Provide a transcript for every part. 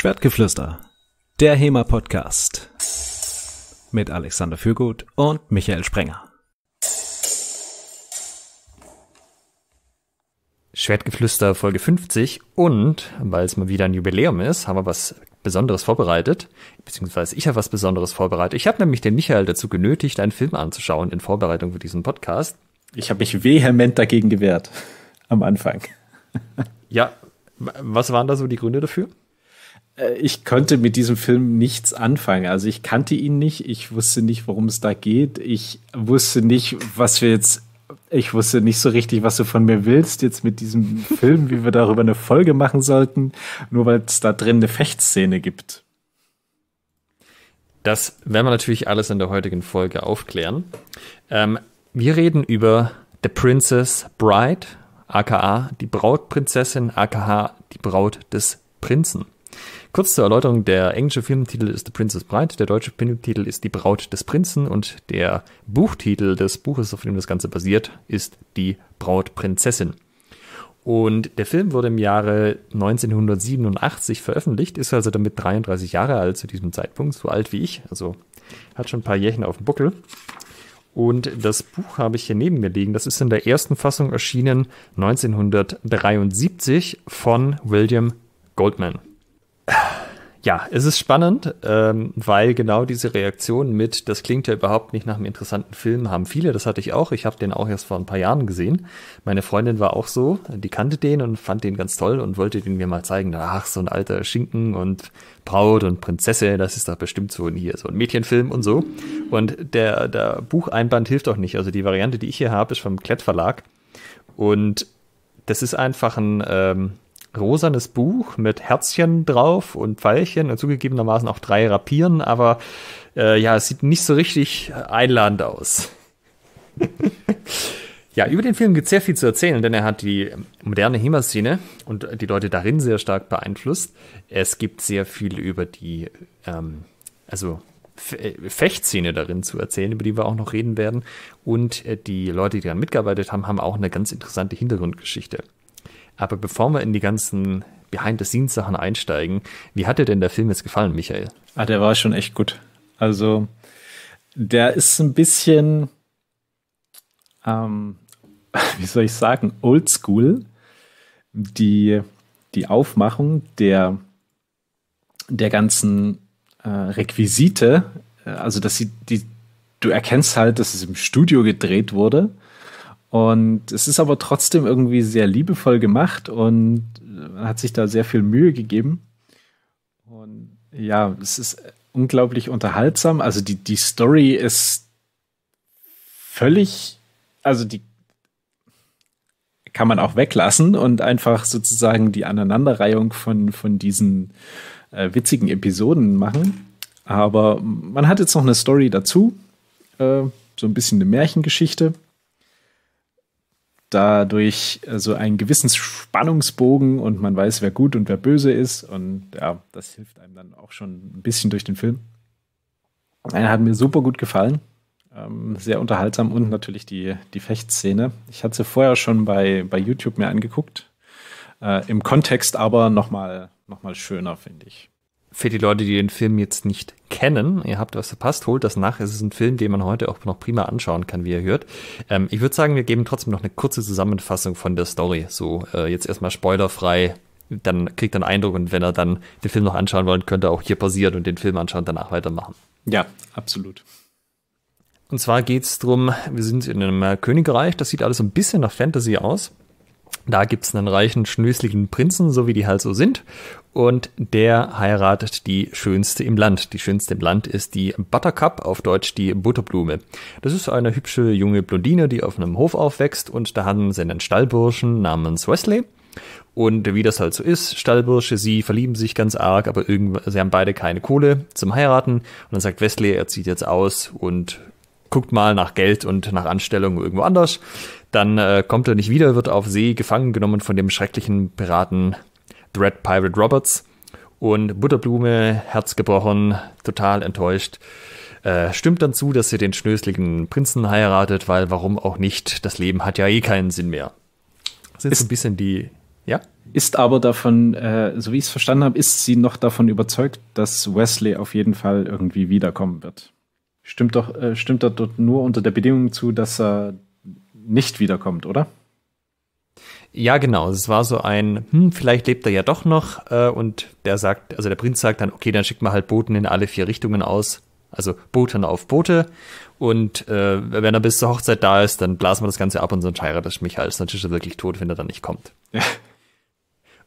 Schwertgeflüster, der HEMA Podcast mit Alexander Fürgut und Michael Sprenger. Schwertgeflüster Folge 50 und weil es mal wieder ein Jubiläum ist, haben wir was Besonderes vorbereitet, beziehungsweise ich habe was Besonderes vorbereitet. Ich habe nämlich den Michael dazu genötigt, einen Film anzuschauen in Vorbereitung für diesen Podcast. Ich habe mich vehement dagegen gewehrt am Anfang. ja, was waren da so die Gründe dafür? Äh, ich konnte mit diesem Film nichts anfangen. Also ich kannte ihn nicht, ich wusste nicht, worum es da geht. Ich wusste nicht, was wir jetzt, ich wusste nicht so richtig, was du von mir willst jetzt mit diesem Film, wie wir darüber eine Folge machen sollten, nur weil es da drin eine Fechtszene gibt. Das werden wir natürlich alles in der heutigen Folge aufklären. Ähm, wir reden über The Princess Bride, aka die Brautprinzessin, aka die Braut des Prinzen. Kurz zur Erläuterung, der englische Filmtitel ist The Princess Bride, der deutsche Filmtitel ist Die Braut des Prinzen und der Buchtitel des Buches, auf dem das Ganze basiert, ist Die Brautprinzessin. Und der Film wurde im Jahre 1987 veröffentlicht, ist also damit 33 Jahre alt zu diesem Zeitpunkt, so alt wie ich, also hat schon ein paar Jährchen auf dem Buckel. Und das Buch habe ich hier neben mir liegen. Das ist in der ersten Fassung erschienen 1973 von William Goldman ja, es ist spannend, ähm, weil genau diese Reaktion mit, das klingt ja überhaupt nicht nach einem interessanten Film, haben viele, das hatte ich auch. Ich habe den auch erst vor ein paar Jahren gesehen. Meine Freundin war auch so, die kannte den und fand den ganz toll und wollte den mir mal zeigen. Ach, so ein alter Schinken und Braut und Prinzessin, das ist doch bestimmt so ein hier, so ein Mädchenfilm und so. Und der, der Bucheinband hilft auch nicht. Also die Variante, die ich hier habe, ist vom Klett Verlag. Und das ist einfach ein. Ähm, rosanes Buch mit Herzchen drauf und Pfeilchen und zugegebenermaßen auch drei Rapieren, aber äh, ja, es sieht nicht so richtig einladend aus. ja, über den Film gibt es sehr viel zu erzählen, denn er hat die moderne hema und die Leute darin sehr stark beeinflusst. Es gibt sehr viel über die, ähm, also äh, Fechtszene darin zu erzählen, über die wir auch noch reden werden. Und äh, die Leute, die daran mitgearbeitet haben, haben auch eine ganz interessante Hintergrundgeschichte. Aber bevor wir in die ganzen Behind-the-Scenes-Sachen einsteigen, wie hat dir denn der Film jetzt gefallen, Michael? Ah, der war schon echt gut. Also, der ist ein bisschen, ähm, wie soll ich sagen, oldschool. Die, die Aufmachung der, der ganzen äh, Requisite, äh, also dass sie, die, du erkennst halt, dass es im Studio gedreht wurde und es ist aber trotzdem irgendwie sehr liebevoll gemacht und äh, hat sich da sehr viel Mühe gegeben. Und ja, es ist unglaublich unterhaltsam. Also die, die Story ist völlig, also die kann man auch weglassen und einfach sozusagen die Aneinanderreihung von, von diesen äh, witzigen Episoden machen. Aber man hat jetzt noch eine Story dazu, äh, so ein bisschen eine Märchengeschichte dadurch äh, so einen gewissen Spannungsbogen und man weiß, wer gut und wer böse ist. Und ja, das hilft einem dann auch schon ein bisschen durch den Film. Einer hat mir super gut gefallen. Ähm, sehr unterhaltsam und natürlich die, die Fechtszene. Ich hatte sie vorher schon bei, bei YouTube mir angeguckt. Äh, Im Kontext aber nochmal noch mal schöner, finde ich für die Leute, die den Film jetzt nicht kennen, ihr habt was verpasst, holt das nach. Es ist ein Film, den man heute auch noch prima anschauen kann, wie ihr hört. Ähm, ich würde sagen, wir geben trotzdem noch eine kurze Zusammenfassung von der Story. So, äh, jetzt erstmal spoilerfrei, dann kriegt er einen Eindruck und wenn er dann den Film noch anschauen wollt, könnt ihr auch hier pausieren und den Film anschauen, und danach weitermachen. Ja, absolut. Und zwar geht es darum, wir sind in einem äh, Königreich, das sieht alles so ein bisschen nach Fantasy aus. Da gibt es einen reichen, schnöseligen Prinzen, so wie die halt so sind und der heiratet die Schönste im Land. Die Schönste im Land ist die Buttercup, auf Deutsch die Butterblume. Das ist eine hübsche junge Blondine, die auf einem Hof aufwächst und da haben sie einen Stallburschen namens Wesley. Und wie das halt so ist, Stallbursche, sie verlieben sich ganz arg, aber sie haben beide keine Kohle zum Heiraten. Und dann sagt Wesley, er zieht jetzt aus und guckt mal nach Geld und nach Anstellung irgendwo anders. Dann äh, kommt er nicht wieder, wird auf See gefangen genommen von dem schrecklichen Piraten The Red Pirate Roberts. Und Butterblume, herzgebrochen, total enttäuscht, äh, stimmt dann zu, dass sie den schnöseligen Prinzen heiratet, weil warum auch nicht? Das Leben hat ja eh keinen Sinn mehr. Das sind ist, so ein bisschen die, ja? Ist aber davon, äh, so wie ich es verstanden habe, ist sie noch davon überzeugt, dass Wesley auf jeden Fall irgendwie wiederkommen wird. Stimmt doch, äh, stimmt er dort nur unter der Bedingung zu, dass er nicht wiederkommt, oder? Ja, genau. Es war so ein, hm, vielleicht lebt er ja doch noch. Äh, und der sagt, also der Prinz sagt dann, okay, dann schickt man halt Boten in alle vier Richtungen aus. Also Booten auf Boote. Und äh, wenn er bis zur Hochzeit da ist, dann blasen wir das Ganze ab und sonst heiratet Michael. Ist er wirklich tot, wenn er dann nicht kommt.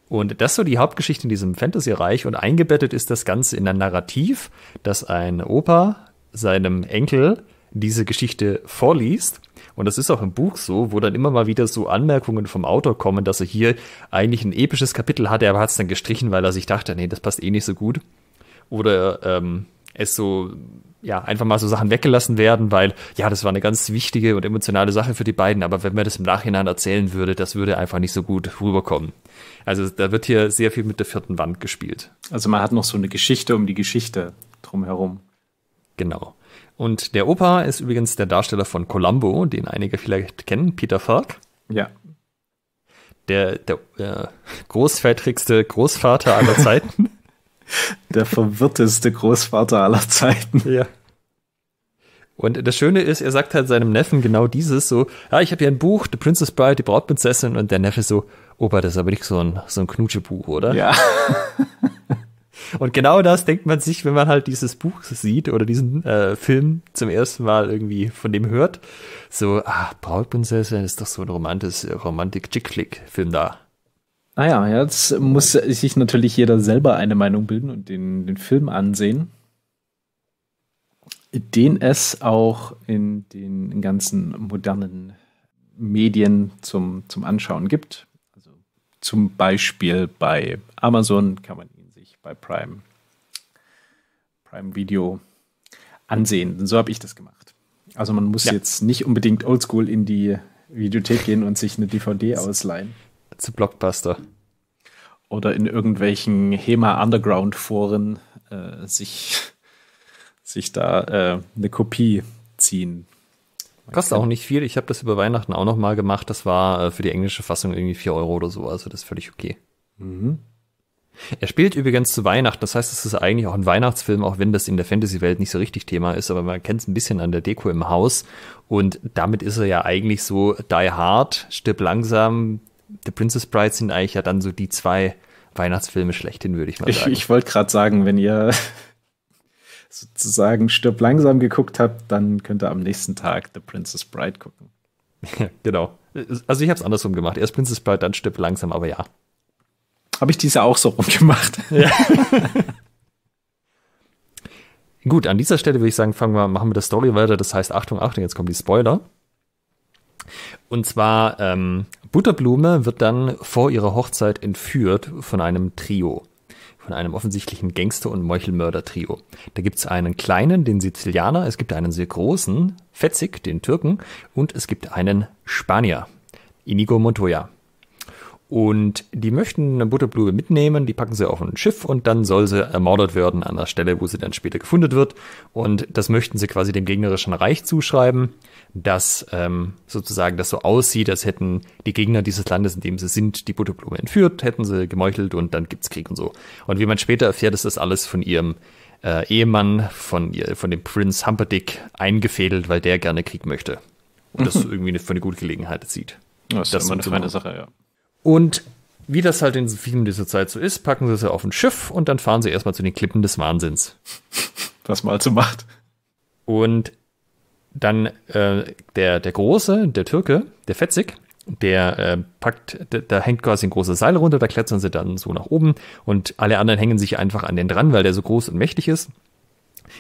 Und das ist so die Hauptgeschichte in diesem Fantasy-Reich. Und eingebettet ist das Ganze in ein Narrativ, dass ein Opa seinem Enkel diese Geschichte vorliest, und das ist auch im Buch so, wo dann immer mal wieder so Anmerkungen vom Autor kommen, dass er hier eigentlich ein episches Kapitel hatte, aber hat es dann gestrichen, weil er sich dachte, nee, das passt eh nicht so gut. Oder ähm, es so, ja, einfach mal so Sachen weggelassen werden, weil, ja, das war eine ganz wichtige und emotionale Sache für die beiden, aber wenn man das im Nachhinein erzählen würde, das würde einfach nicht so gut rüberkommen. Also da wird hier sehr viel mit der vierten Wand gespielt. Also man hat noch so eine Geschichte um die Geschichte drumherum. Genau. Und der Opa ist übrigens der Darsteller von Columbo, den einige vielleicht kennen, Peter Falk. Ja. Der, der äh, großvätrigste Großvater aller Zeiten. der verwirrteste Großvater aller Zeiten. Ja. Und das Schöne ist, er sagt halt seinem Neffen genau dieses so, ja, ah, ich habe hier ein Buch, The Princess Bride, die Brautprinzessin und der Neffe so, Opa, das ist aber nicht so ein, so ein Knutschebuch, oder? Ja. Und genau das denkt man sich, wenn man halt dieses Buch sieht oder diesen äh, Film zum ersten Mal irgendwie von dem hört. So, ach, Brautprinzessin ist doch so ein romantisches Romantik-Chick-Flick-Film da. Naja, ah jetzt muss sich natürlich jeder selber eine Meinung bilden und den, den Film ansehen, den es auch in den ganzen modernen Medien zum, zum Anschauen gibt. Also zum Beispiel bei Amazon kann man bei Prime, Prime Video ansehen. Und so habe ich das gemacht. Also man muss ja. jetzt nicht unbedingt oldschool in die Videothek gehen und sich eine DVD ausleihen. Zu Blockbuster. Oder in irgendwelchen HEMA Underground Foren äh, sich, sich da äh, eine Kopie ziehen. Man Kostet auch nicht viel. Ich habe das über Weihnachten auch nochmal gemacht. Das war äh, für die englische Fassung irgendwie 4 Euro oder so. Also das ist völlig okay. Mhm. Er spielt übrigens zu Weihnachten, das heißt, es ist eigentlich auch ein Weihnachtsfilm, auch wenn das in der Fantasy-Welt nicht so richtig Thema ist, aber man kennt es ein bisschen an der Deko im Haus. Und damit ist er ja eigentlich so Die Hard, Stirb langsam, The Princess Bride sind eigentlich ja dann so die zwei Weihnachtsfilme schlechthin, würde ich mal sagen. Ich, ich wollte gerade sagen, wenn ihr sozusagen Stirb langsam geguckt habt, dann könnt ihr am nächsten Tag The Princess Bride gucken. genau. Also ich habe es andersrum gemacht. Erst Princess Bride, dann Stirb langsam, aber ja. Habe ich diese auch so rumgemacht. Ja. Gut, an dieser Stelle würde ich sagen, fangen wir, machen wir das Story weiter. Das heißt, Achtung, Achtung, jetzt kommen die Spoiler. Und zwar, ähm, Butterblume wird dann vor ihrer Hochzeit entführt von einem Trio. Von einem offensichtlichen Gangster- und Meuchelmörder-Trio. Da gibt es einen kleinen, den Sizilianer, es gibt einen sehr großen, Fetzig, den Türken, und es gibt einen Spanier, Inigo Montoya. Und die möchten eine Butterblume mitnehmen, die packen sie auf ein Schiff und dann soll sie ermordet werden an der Stelle, wo sie dann später gefunden wird. Und das möchten sie quasi dem gegnerischen Reich zuschreiben, dass ähm, sozusagen das so aussieht, als hätten die Gegner dieses Landes, in dem sie sind, die Butterblume entführt, hätten sie gemeuchelt und dann gibt es Krieg und so. Und wie man später erfährt, ist das alles von ihrem äh, Ehemann, von, ihr, von dem Prinz Humperdick eingefädelt, weil der gerne Krieg möchte. Und das irgendwie für eine gute Gelegenheit sieht. Ja, das, das ist immer eine feine Sache, ja. Und wie das halt in vielen dieser Zeit so ist, packen sie es ja auf ein Schiff und dann fahren sie erstmal zu den Klippen des Wahnsinns. Was man also macht. Und dann äh, der, der Große, der Türke, der Fetzig, der äh, packt, da hängt quasi ein großes Seil runter, da klettern sie dann so nach oben und alle anderen hängen sich einfach an den dran, weil der so groß und mächtig ist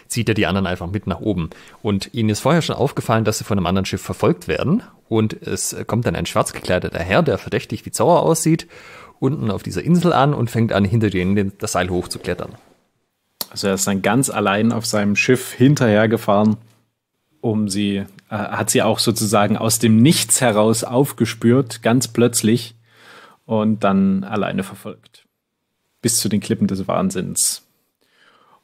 zieht er die anderen einfach mit nach oben. Und ihnen ist vorher schon aufgefallen, dass sie von einem anderen Schiff verfolgt werden. Und es kommt dann ein schwarz gekleideter Herr, der verdächtig wie Zauber aussieht, unten auf dieser Insel an und fängt an, hinter denen das Seil hochzuklettern. Also er ist dann ganz allein auf seinem Schiff hinterhergefahren, um sie, äh, hat sie auch sozusagen aus dem Nichts heraus aufgespürt, ganz plötzlich, und dann alleine verfolgt. Bis zu den Klippen des Wahnsinns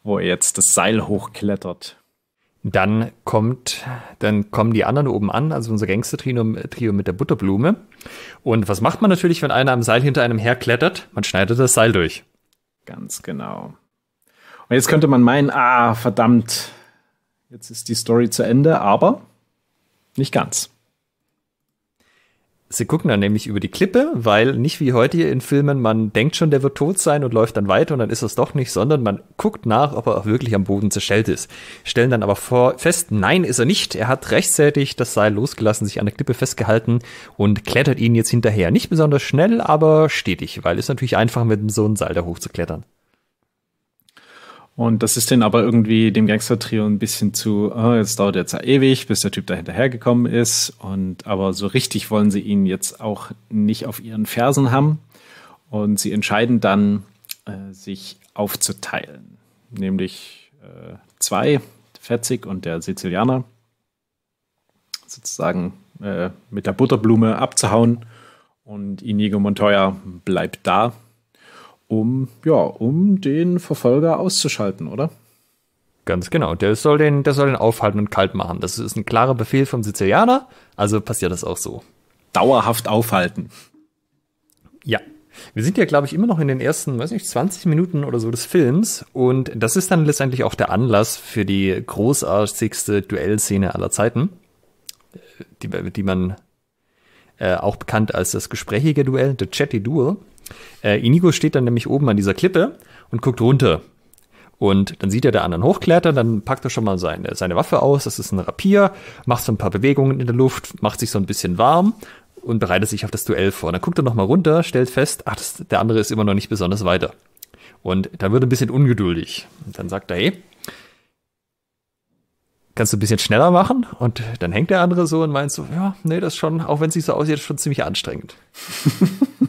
wo er jetzt das Seil hochklettert. Dann kommt, dann kommen die anderen oben an, also unser Gangster-Trio mit der Butterblume. Und was macht man natürlich, wenn einer am Seil hinter einem herklettert? Man schneidet das Seil durch. Ganz genau. Und jetzt könnte man meinen, ah, verdammt, jetzt ist die Story zu Ende, aber nicht ganz. Sie gucken dann nämlich über die Klippe, weil nicht wie heute in Filmen, man denkt schon, der wird tot sein und läuft dann weiter und dann ist es doch nicht, sondern man guckt nach, ob er auch wirklich am Boden zerschellt ist. Stellen dann aber vor, fest, nein, ist er nicht. Er hat rechtzeitig das Seil losgelassen, sich an der Klippe festgehalten und klettert ihn jetzt hinterher. Nicht besonders schnell, aber stetig, weil es natürlich einfach mit so einem Seil da hochzuklettern. Und das ist denn aber irgendwie dem Gangster-Trio ein bisschen zu, oh, jetzt dauert jetzt ewig, bis der Typ da hinterhergekommen ist. Und aber so richtig wollen sie ihn jetzt auch nicht auf ihren Fersen haben. Und sie entscheiden dann, äh, sich aufzuteilen. Nämlich äh, zwei, Fetzig und der Sizilianer, sozusagen äh, mit der Butterblume abzuhauen. Und Inigo Montoya bleibt da um, ja, um den Verfolger auszuschalten, oder? Ganz genau. Der soll den, der soll den aufhalten und kalt machen. Das ist ein klarer Befehl vom Sizilianer, also passiert das auch so. Dauerhaft aufhalten. Ja. Wir sind ja, glaube ich, immer noch in den ersten, weiß nicht, 20 Minuten oder so des Films. Und das ist dann letztendlich auch der Anlass für die großartigste Duellszene aller Zeiten, äh, die, die man äh, auch bekannt als das gesprächige Duell, The Chatty Duel, äh, Inigo steht dann nämlich oben an dieser Klippe und guckt runter. Und dann sieht er der anderen hochklettern, dann packt er schon mal seine, seine Waffe aus, das ist ein Rapier, macht so ein paar Bewegungen in der Luft, macht sich so ein bisschen warm und bereitet sich auf das Duell vor. dann guckt er nochmal runter, stellt fest, ach, das, der andere ist immer noch nicht besonders weiter. Und da wird er ein bisschen ungeduldig. Und dann sagt er, hey, kannst du ein bisschen schneller machen? Und dann hängt der andere so und meint so, ja, nee, das ist schon, auch wenn es nicht so aussieht, schon ziemlich anstrengend.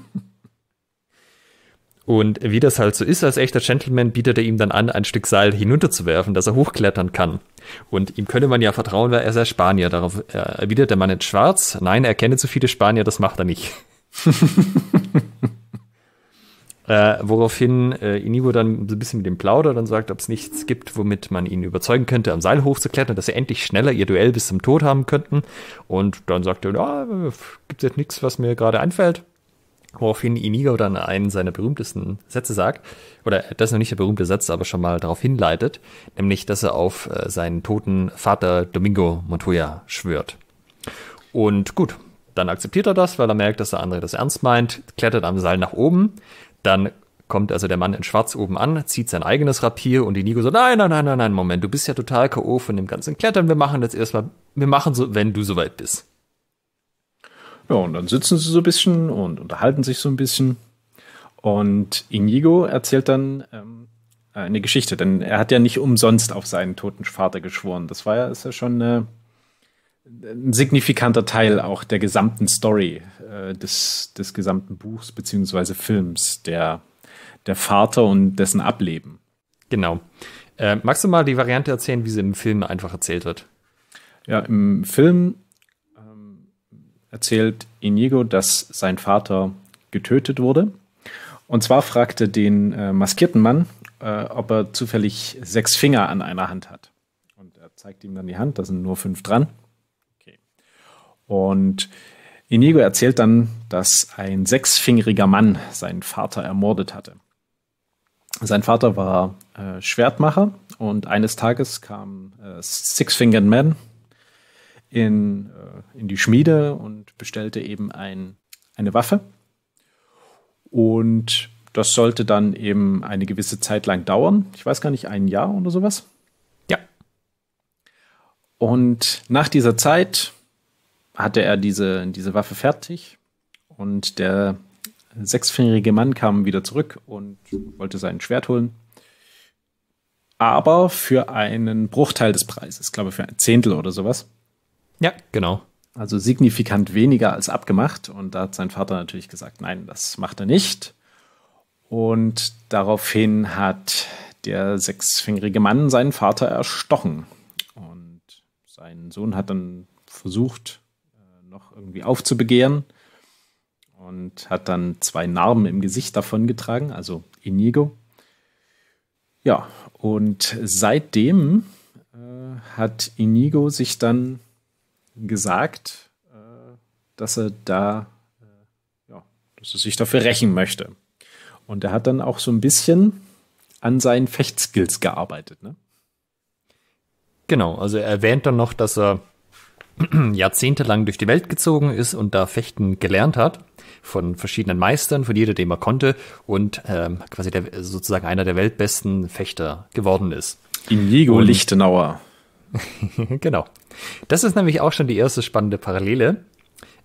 Und wie das halt so ist, als echter Gentleman bietet er ihm dann an, ein Stück Seil hinunterzuwerfen, dass er hochklettern kann. Und ihm könne man ja vertrauen, weil er sei Spanier. Darauf erwidert der Mann in Schwarz, nein, er kenne zu viele Spanier, das macht er nicht. äh, woraufhin äh, Inigo dann so ein bisschen mit dem Plauder dann sagt, ob es nichts gibt, womit man ihn überzeugen könnte, am Seil hochzuklettern, dass sie endlich schneller ihr Duell bis zum Tod haben könnten. Und dann sagt er, ja, gibt es jetzt nichts, was mir gerade einfällt woraufhin Inigo dann einen seiner berühmtesten Sätze sagt, oder das ist noch nicht der berühmte Satz, aber schon mal darauf hinleitet, nämlich, dass er auf äh, seinen toten Vater Domingo Montoya schwört. Und gut, dann akzeptiert er das, weil er merkt, dass der andere das ernst meint, klettert am Seil nach oben, dann kommt also der Mann in Schwarz oben an, zieht sein eigenes Rapier und Inigo so, nein, nein, nein, nein, nein, Moment, du bist ja total K.O. von dem ganzen Klettern, wir machen jetzt erstmal, wir machen so, wenn du soweit bist. Ja, und dann sitzen sie so ein bisschen und unterhalten sich so ein bisschen. Und Inigo erzählt dann ähm, eine Geschichte, denn er hat ja nicht umsonst auf seinen toten Vater geschworen. Das war ja, ist ja schon eine, äh, ein signifikanter Teil auch der gesamten Story äh, des, des gesamten Buchs bzw. Films, der, der Vater und dessen Ableben. Genau. Äh, magst du mal die Variante erzählen, wie sie im Film einfach erzählt wird? Ja, im Film erzählt Inigo, dass sein Vater getötet wurde. Und zwar fragte den äh, maskierten Mann, äh, ob er zufällig sechs Finger an einer Hand hat. Und er zeigt ihm dann die Hand, da sind nur fünf dran. Okay. Und Inigo erzählt dann, dass ein sechsfingeriger Mann seinen Vater ermordet hatte. Sein Vater war äh, Schwertmacher und eines Tages kam äh, Six-Fingered Man, in, äh, in die Schmiede und bestellte eben ein, eine Waffe. Und das sollte dann eben eine gewisse Zeit lang dauern. Ich weiß gar nicht, ein Jahr oder sowas. Ja. Und nach dieser Zeit hatte er diese, diese Waffe fertig und der sechsjährige Mann kam wieder zurück und wollte sein Schwert holen. Aber für einen Bruchteil des Preises, ich glaube für ein Zehntel oder sowas. Ja, genau. Also signifikant weniger als abgemacht. Und da hat sein Vater natürlich gesagt, nein, das macht er nicht. Und daraufhin hat der sechsfingerige Mann seinen Vater erstochen. Und sein Sohn hat dann versucht, äh, noch irgendwie aufzubegehren und hat dann zwei Narben im Gesicht davongetragen, also Inigo. Ja, und seitdem äh, hat Inigo sich dann gesagt, äh, dass er da, äh, ja, dass er sich dafür rächen möchte. Und er hat dann auch so ein bisschen an seinen Fechtskills gearbeitet, ne? Genau, also er erwähnt dann noch, dass er jahrzehntelang durch die Welt gezogen ist und da Fechten gelernt hat von verschiedenen Meistern, von jeder, dem er konnte und ähm, quasi der, sozusagen einer der weltbesten Fechter geworden ist. Inigo Lichtenauer. genau. Das ist nämlich auch schon die erste spannende Parallele.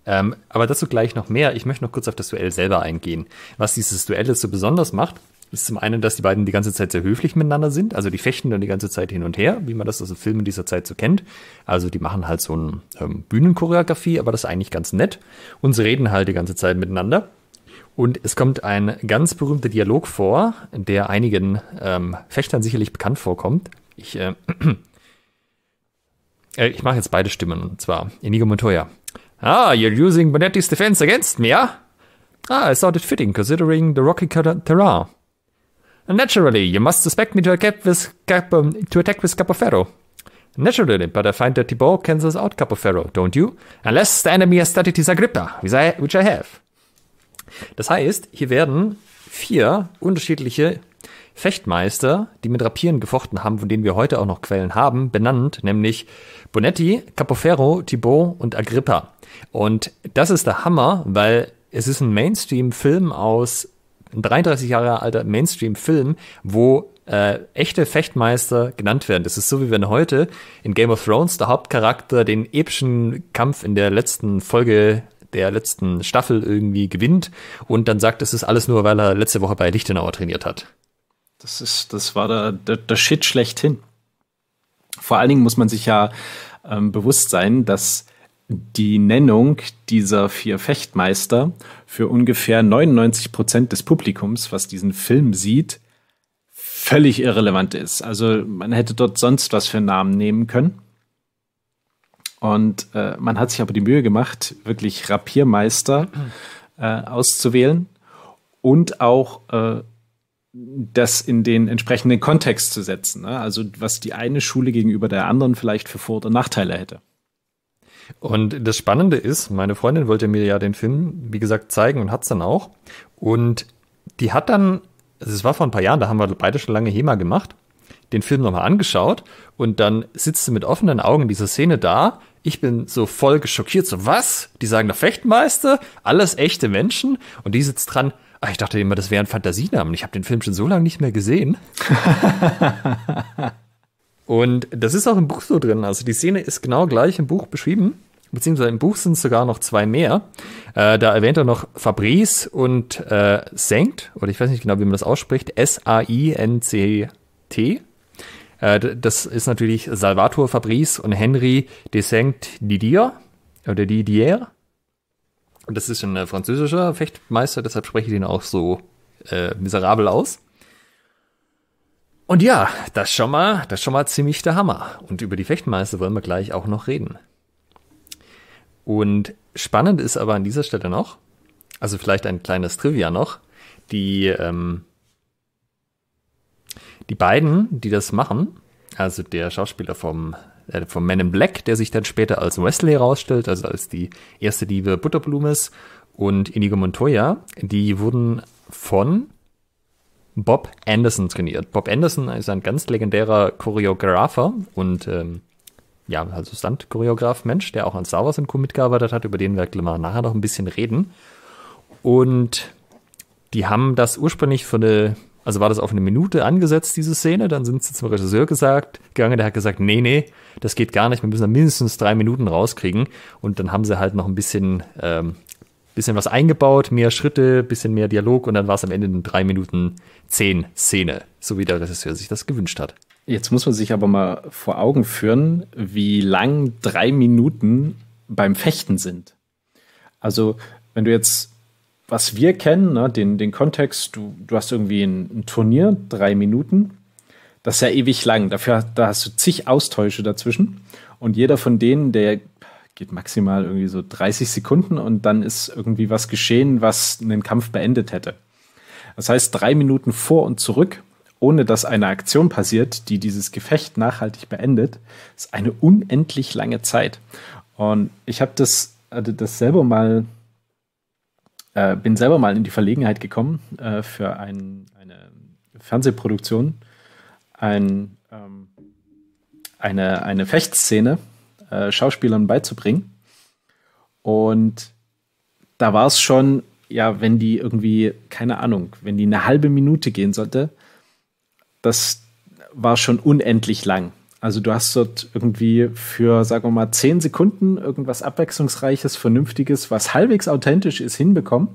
Ähm, aber dazu gleich noch mehr. Ich möchte noch kurz auf das Duell selber eingehen. Was dieses Duell jetzt so besonders macht, ist zum einen, dass die beiden die ganze Zeit sehr höflich miteinander sind. Also die fechten dann die ganze Zeit hin und her, wie man das aus den Filmen dieser Zeit so kennt. Also die machen halt so eine ähm, Bühnenchoreografie, aber das ist eigentlich ganz nett. Und sie reden halt die ganze Zeit miteinander. Und es kommt ein ganz berühmter Dialog vor, der einigen ähm, Fechtern sicherlich bekannt vorkommt. Ich äh, Äh, ich mache jetzt beide Stimmen und zwar Inigo Montoya. Ah, you're using Bonetti's defense against me, ja? Ah, I thought it fitting, considering the rocky terrain. naturally, you must suspect me to attack with, Cap um, to attack with Capoferro. Naturally, but I find that Thibault cancels out Capoferro, don't you? Unless the enemy has studied his Agrippa, which I have. Das heißt, hier werden vier unterschiedliche Fechtmeister, die mit Rapieren gefochten haben, von denen wir heute auch noch Quellen haben, benannt, nämlich Bonetti, Capoferro, Thibault und Agrippa. Und das ist der Hammer, weil es ist ein Mainstream-Film aus, ein 33 Jahre alter Mainstream-Film, wo äh, echte Fechtmeister genannt werden. Das ist so, wie wenn heute in Game of Thrones der Hauptcharakter den epischen Kampf in der letzten Folge der letzten Staffel irgendwie gewinnt und dann sagt, es ist alles nur, weil er letzte Woche bei Lichtenauer trainiert hat. Das ist, das war der, der, der Shit schlechthin. Vor allen Dingen muss man sich ja ähm, bewusst sein, dass die Nennung dieser vier Fechtmeister für ungefähr 99 Prozent des Publikums, was diesen Film sieht, völlig irrelevant ist. Also man hätte dort sonst was für Namen nehmen können. Und äh, man hat sich aber die Mühe gemacht, wirklich Rapiermeister äh, auszuwählen und auch äh, das in den entsprechenden Kontext zu setzen. Ne? Also was die eine Schule gegenüber der anderen vielleicht für Vor- oder Nachteile hätte. Und das Spannende ist, meine Freundin wollte mir ja den Film, wie gesagt, zeigen und hat es dann auch. Und die hat dann, also es war vor ein paar Jahren, da haben wir beide schon lange HEMA gemacht, den Film nochmal angeschaut und dann sitzt sie mit offenen Augen diese Szene da. Ich bin so voll geschockiert, so was? Die sagen da Fechtmeister, alles echte Menschen und die sitzt dran, Ah, ich dachte immer, das wären Fantasienamen. Ich habe den Film schon so lange nicht mehr gesehen. Und das ist auch im Buch so drin. Also die Szene ist genau gleich im Buch beschrieben. Beziehungsweise im Buch sind es sogar noch zwei mehr. Äh, da erwähnt er noch Fabrice und äh, Sankt, oder ich weiß nicht genau, wie man das ausspricht, S-A-I-N-C-T. Äh, das ist natürlich Salvator Fabrice und Henry de Saint Didier, oder Didier. Und das ist ein äh, französischer Fechtmeister, deshalb spreche ich den auch so äh, miserabel aus. Und ja, das schon mal, das schon mal ziemlich der Hammer. Und über die Fechtmeister wollen wir gleich auch noch reden. Und spannend ist aber an dieser Stelle noch, also vielleicht ein kleines Trivia noch, die, ähm, die beiden, die das machen, also der Schauspieler vom äh, von Man in Black, der sich dann später als Wesley herausstellt, also als die erste Liebe Butterblumes und Inigo Montoya, die wurden von Bob Anderson trainiert. Bob Anderson ist ein ganz legendärer Choreografer und ähm, ja, also Stunt-Choreograf, Mensch, der auch an Star Wars und Co. mitgearbeitet hat, über den wir mal nachher noch ein bisschen reden. Und die haben das ursprünglich für eine also war das auf eine Minute angesetzt, diese Szene. Dann sind sie zum Regisseur gesagt, gegangen, der hat gesagt, nee, nee, das geht gar nicht, wir müssen da mindestens drei Minuten rauskriegen. Und dann haben sie halt noch ein bisschen, ähm, bisschen was eingebaut, mehr Schritte, bisschen mehr Dialog und dann war es am Ende in drei Minuten zehn Szene, so wie der Regisseur sich das gewünscht hat. Jetzt muss man sich aber mal vor Augen führen, wie lang drei Minuten beim Fechten sind. Also, wenn du jetzt was wir kennen, ne, den, den Kontext, du, du hast irgendwie ein, ein, Turnier, drei Minuten. Das ist ja ewig lang. Dafür da hast du zig Austausche dazwischen. Und jeder von denen, der geht maximal irgendwie so 30 Sekunden und dann ist irgendwie was geschehen, was einen Kampf beendet hätte. Das heißt, drei Minuten vor und zurück, ohne dass eine Aktion passiert, die dieses Gefecht nachhaltig beendet, ist eine unendlich lange Zeit. Und ich habe das, hatte das selber mal äh, bin selber mal in die Verlegenheit gekommen äh, für ein, eine Fernsehproduktion, ein, ähm, eine, eine Fechtszene äh, Schauspielern beizubringen. Und da war es schon, ja, wenn die irgendwie, keine Ahnung, wenn die eine halbe Minute gehen sollte, das war schon unendlich lang. Also du hast dort irgendwie für, sagen wir mal, zehn Sekunden irgendwas Abwechslungsreiches, Vernünftiges, was halbwegs authentisch ist, hinbekommen.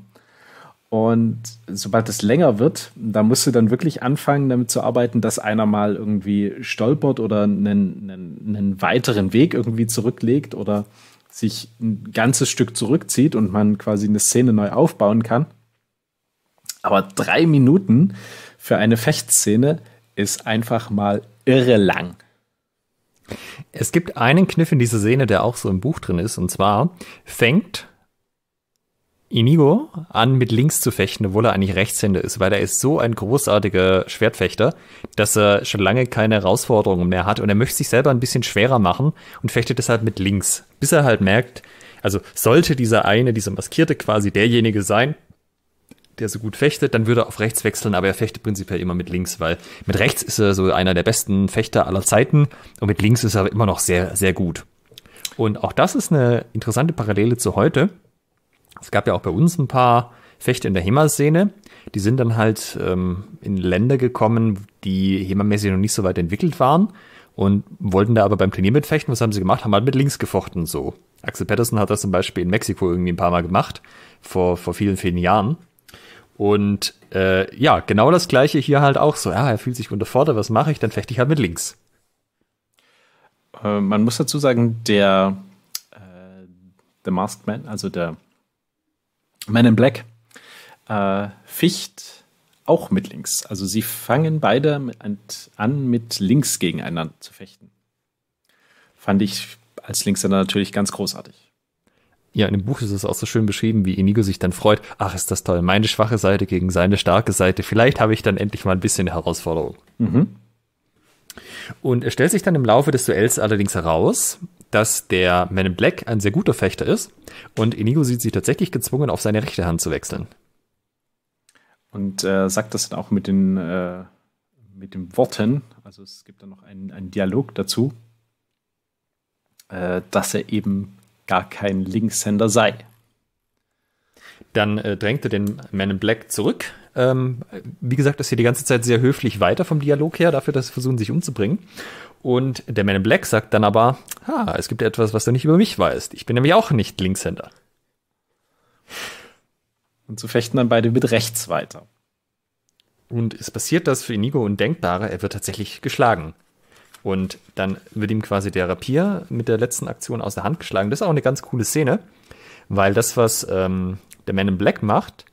Und sobald es länger wird, da musst du dann wirklich anfangen, damit zu arbeiten, dass einer mal irgendwie stolpert oder einen, einen, einen weiteren Weg irgendwie zurücklegt oder sich ein ganzes Stück zurückzieht und man quasi eine Szene neu aufbauen kann. Aber drei Minuten für eine Fechtszene ist einfach mal irre lang. Es gibt einen Kniff in dieser Szene, der auch so im Buch drin ist, und zwar fängt Inigo an, mit links zu fechten, obwohl er eigentlich Rechtshänder ist, weil er ist so ein großartiger Schwertfechter, dass er schon lange keine Herausforderungen mehr hat und er möchte sich selber ein bisschen schwerer machen und fechtet deshalb mit links, bis er halt merkt, also sollte dieser eine, dieser Maskierte quasi derjenige sein, der so gut fechtet, dann würde er auf rechts wechseln, aber er fechtet prinzipiell immer mit links, weil mit rechts ist er so einer der besten Fechter aller Zeiten und mit links ist er immer noch sehr, sehr gut. Und auch das ist eine interessante Parallele zu heute. Es gab ja auch bei uns ein paar Fechte in der HEMA-Szene. Die sind dann halt ähm, in Länder gekommen, die HEMA-mäßig noch nicht so weit entwickelt waren und wollten da aber beim Turnier mitfechten. Was haben sie gemacht? Haben halt mit links gefochten so. Axel Patterson hat das zum Beispiel in Mexiko irgendwie ein paar Mal gemacht, vor, vor vielen, vielen Jahren. Und äh, ja, genau das gleiche hier halt auch so. Ja, er fühlt sich unterfordert, was mache ich? Dann fechte ich halt mit links. Äh, man muss dazu sagen, der äh, The Masked Man, also der Man in Black, äh, ficht auch mit links. Also sie fangen beide mit, an, mit links gegeneinander zu fechten. Fand ich als Linkshänder natürlich ganz großartig ja, in dem Buch ist es auch so schön beschrieben, wie Inigo sich dann freut. Ach, ist das toll. Meine schwache Seite gegen seine starke Seite. Vielleicht habe ich dann endlich mal ein bisschen Herausforderung. Mhm. Und es stellt sich dann im Laufe des Duells allerdings heraus, dass der Man in Black ein sehr guter Fechter ist und Inigo sieht sich tatsächlich gezwungen, auf seine rechte Hand zu wechseln. Und äh, sagt das dann auch mit den, äh, mit den Worten, also es gibt dann noch einen, einen Dialog dazu, äh, dass er eben gar kein Linkshänder sei. Dann äh, drängt er den Man in Black zurück. Ähm, wie gesagt, das hier die ganze Zeit sehr höflich weiter vom Dialog her, dafür, dass sie versuchen, sich umzubringen. Und der Man in Black sagt dann aber, ah, es gibt etwas, was du nicht über mich weißt. Ich bin nämlich auch nicht Linkshänder. Und so fechten dann beide mit rechts weiter. Und es passiert das für Inigo Undenkbare, er wird tatsächlich geschlagen. Und dann wird ihm quasi der Rapier mit der letzten Aktion aus der Hand geschlagen. Das ist auch eine ganz coole Szene, weil das, was ähm, der Man in Black macht,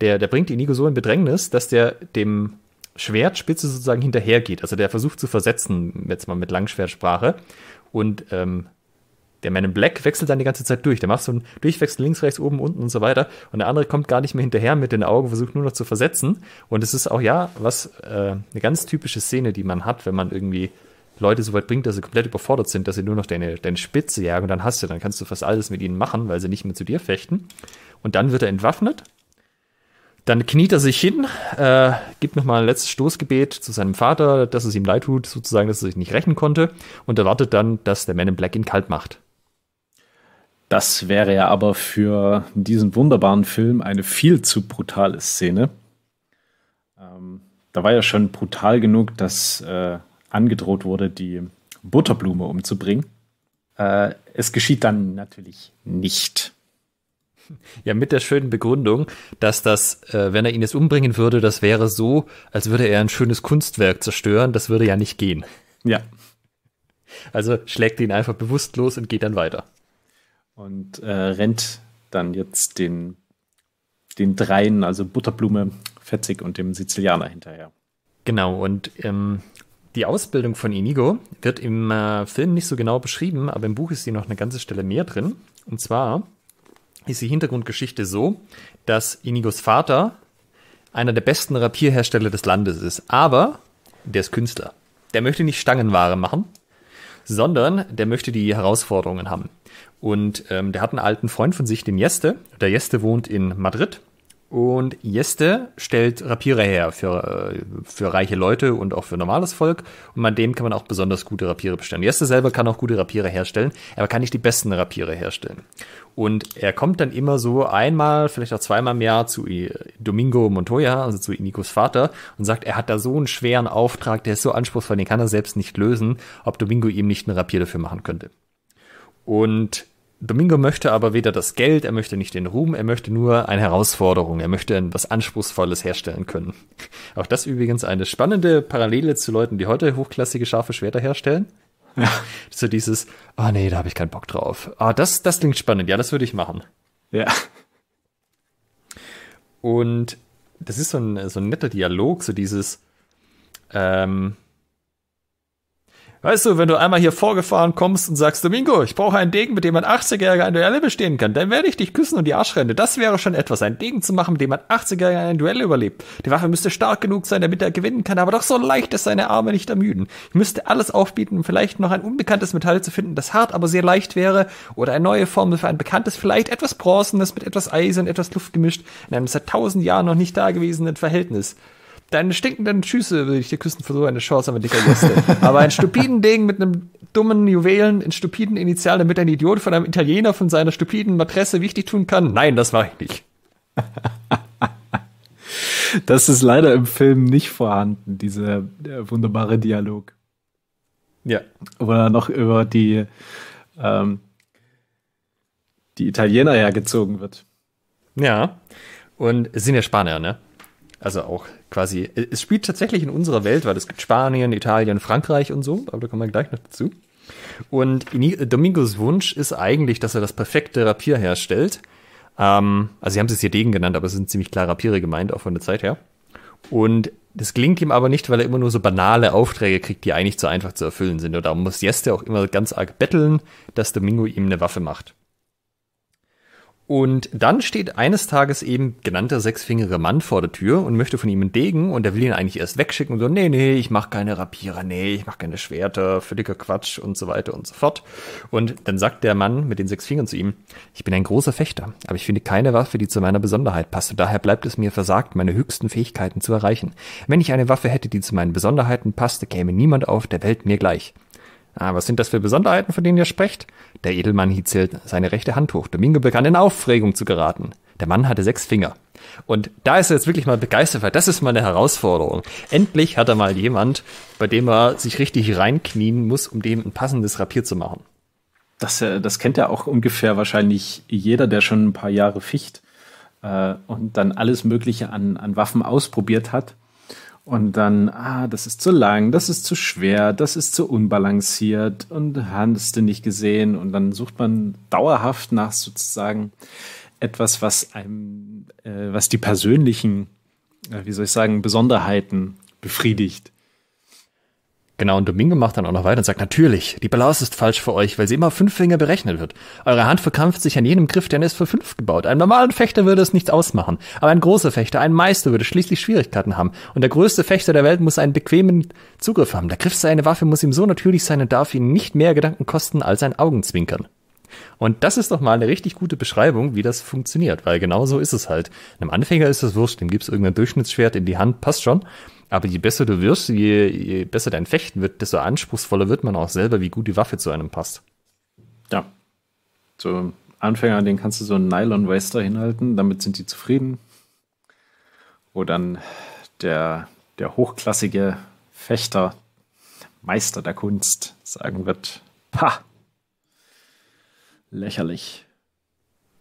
der, der bringt Inigo so in Bedrängnis, dass der dem Schwertspitze sozusagen hinterhergeht. Also der versucht zu versetzen, jetzt mal mit Langschwertsprache. Und ähm, der Man in Black wechselt dann die ganze Zeit durch. Der macht so einen Durchwechsel links, rechts, oben, unten und so weiter. Und der andere kommt gar nicht mehr hinterher mit den Augen, versucht nur noch zu versetzen. Und es ist auch, ja, was äh, eine ganz typische Szene, die man hat, wenn man irgendwie Leute so weit bringt, dass sie komplett überfordert sind, dass sie nur noch deine, deine Spitze jagen und dann hast du, dann kannst du fast alles mit ihnen machen, weil sie nicht mehr zu dir fechten. Und dann wird er entwaffnet. Dann kniet er sich hin, äh, gibt nochmal ein letztes Stoßgebet zu seinem Vater, dass es ihm leid tut, sozusagen, dass er sich nicht rächen konnte und erwartet dann, dass der Man in Black ihn kalt macht. Das wäre ja aber für diesen wunderbaren Film eine viel zu brutale Szene. Ähm, da war ja schon brutal genug, dass äh, angedroht wurde, die Butterblume umzubringen. Äh, es geschieht dann natürlich nicht. Ja, mit der schönen Begründung, dass das, äh, wenn er ihn jetzt umbringen würde, das wäre so, als würde er ein schönes Kunstwerk zerstören. Das würde ja nicht gehen. Ja. Also schlägt ihn einfach bewusst los und geht dann weiter. Und äh, rennt dann jetzt den, den dreien, also Butterblume, Fetzig und dem Sizilianer hinterher. Genau, und ähm, die Ausbildung von Inigo wird im äh, Film nicht so genau beschrieben, aber im Buch ist sie noch eine ganze Stelle mehr drin. Und zwar ist die Hintergrundgeschichte so, dass Inigos Vater einer der besten Rapierhersteller des Landes ist. Aber der ist Künstler. Der möchte nicht Stangenware machen, sondern der möchte die Herausforderungen haben. Und ähm, der hat einen alten Freund von sich, den Jeste. Der Jeste wohnt in Madrid und Jeste stellt Rapiere her für, äh, für reiche Leute und auch für normales Volk. Und an dem kann man auch besonders gute Rapiere bestellen. Jeste selber kann auch gute Rapiere herstellen, aber kann nicht die besten Rapiere herstellen. Und er kommt dann immer so einmal, vielleicht auch zweimal im Jahr zu Domingo Montoya, also zu Inicos Vater, und sagt, er hat da so einen schweren Auftrag, der ist so anspruchsvoll, den kann er selbst nicht lösen, ob Domingo ihm nicht einen Rapier dafür machen könnte. Und Domingo möchte aber weder das Geld, er möchte nicht den Ruhm, er möchte nur eine Herausforderung, er möchte etwas Anspruchsvolles herstellen können. Auch das übrigens eine spannende Parallele zu Leuten, die heute hochklassige scharfe Schwerter herstellen. Ja. So dieses, oh nee, da habe ich keinen Bock drauf. Ah, oh, das, das klingt spannend, ja, das würde ich machen. Ja. Und das ist so ein, so ein netter Dialog, so dieses, ähm, Weißt du, wenn du einmal hier vorgefahren kommst und sagst, Domingo, ich brauche einen Degen, mit dem ein 80-Jähriger ein Duell bestehen kann, dann werde ich dich küssen und die Arschrände. Das wäre schon etwas, einen Degen zu machen, mit dem ein 80-Jähriger ein Duell überlebt. Die Waffe müsste stark genug sein, damit er gewinnen kann, aber doch so leicht, dass seine Arme nicht ermüden. Ich müsste alles aufbieten, um vielleicht noch ein unbekanntes Metall zu finden, das hart, aber sehr leicht wäre, oder eine neue Formel für ein bekanntes, vielleicht etwas Bronzenes mit etwas Eisen, etwas Luft gemischt, in einem seit tausend Jahren noch nicht dagewesenen Verhältnis. Deine stinkenden Schüsse würde ich dir küssen für so eine Chance, aber dicker Gäste. aber einen stupiden Ding mit einem dummen Juwelen in stupiden Initialen, damit ein Idiot von einem Italiener von seiner stupiden Matresse wichtig tun kann? Nein, das mache ich nicht. das ist leider im Film nicht vorhanden, dieser äh, wunderbare Dialog. Ja. Wo er noch über die, ähm, die Italiener hergezogen wird. Ja. Und es sind ja Spanier, ne? Also auch quasi, es spielt tatsächlich in unserer Welt, weil es gibt Spanien, Italien, Frankreich und so, aber da kommen wir gleich noch dazu. Und Domingos Wunsch ist eigentlich, dass er das perfekte Rapier herstellt. Ähm, also sie haben es jetzt hier Degen genannt, aber es sind ziemlich klar Rapiere gemeint, auch von der Zeit her. Und das klingt ihm aber nicht, weil er immer nur so banale Aufträge kriegt, die eigentlich zu einfach zu erfüllen sind. Und darum muss Jeste auch immer ganz arg betteln, dass Domingo ihm eine Waffe macht. Und dann steht eines Tages eben genannter sechsfingere Mann vor der Tür und möchte von ihm einen Degen und er will ihn eigentlich erst wegschicken und so, nee, nee, ich mach keine Rapierer, nee, ich mach keine Schwerter, völliger Quatsch und so weiter und so fort. Und dann sagt der Mann mit den sechs Fingern zu ihm, ich bin ein großer Fechter, aber ich finde keine Waffe, die zu meiner Besonderheit passt und daher bleibt es mir versagt, meine höchsten Fähigkeiten zu erreichen. Wenn ich eine Waffe hätte, die zu meinen Besonderheiten passte, käme niemand auf der Welt mir gleich. Ah, was sind das für Besonderheiten, von denen ihr sprecht? Der Edelmann hielt seine rechte Hand hoch. Domingo begann in Aufregung zu geraten. Der Mann hatte sechs Finger. Und da ist er jetzt wirklich mal begeistert, weil das ist mal eine Herausforderung. Endlich hat er mal jemand, bei dem er sich richtig reinknien muss, um dem ein passendes Rapier zu machen. Das, äh, das kennt ja auch ungefähr wahrscheinlich jeder, der schon ein paar Jahre ficht äh, und dann alles Mögliche an, an Waffen ausprobiert hat. Und dann, ah, das ist zu lang, das ist zu schwer, das ist zu unbalanciert und hast du nicht gesehen. Und dann sucht man dauerhaft nach sozusagen etwas, was einem, äh, was die persönlichen, äh, wie soll ich sagen, Besonderheiten befriedigt. Genau, und Domingo macht dann auch noch weiter und sagt, natürlich, die Balance ist falsch für euch, weil sie immer fünf Finger berechnet wird. Eure Hand verkrampft sich an jedem Griff, der er ist für fünf gebaut. Einem normalen Fechter würde es nichts ausmachen. Aber ein großer Fechter, ein Meister würde schließlich Schwierigkeiten haben. Und der größte Fechter der Welt muss einen bequemen Zugriff haben. Der Griff seiner Waffe muss ihm so natürlich sein und darf ihn nicht mehr Gedanken kosten als ein Augenzwinkern. Und das ist doch mal eine richtig gute Beschreibung, wie das funktioniert, weil genau so ist es halt. Einem Anfänger ist es wurscht, dem gibt's irgendein Durchschnittsschwert in die Hand, passt schon. Aber je besser du wirst, je, je besser dein Fechten wird, desto anspruchsvoller wird man auch selber, wie gut die Waffe zu einem passt. Ja. So Anfänger, an den kannst du so einen Nylon-Waster hinhalten, damit sind die zufrieden. Wo dann der, der hochklassige Fechter, Meister der Kunst, sagen wird: Ha! Lächerlich.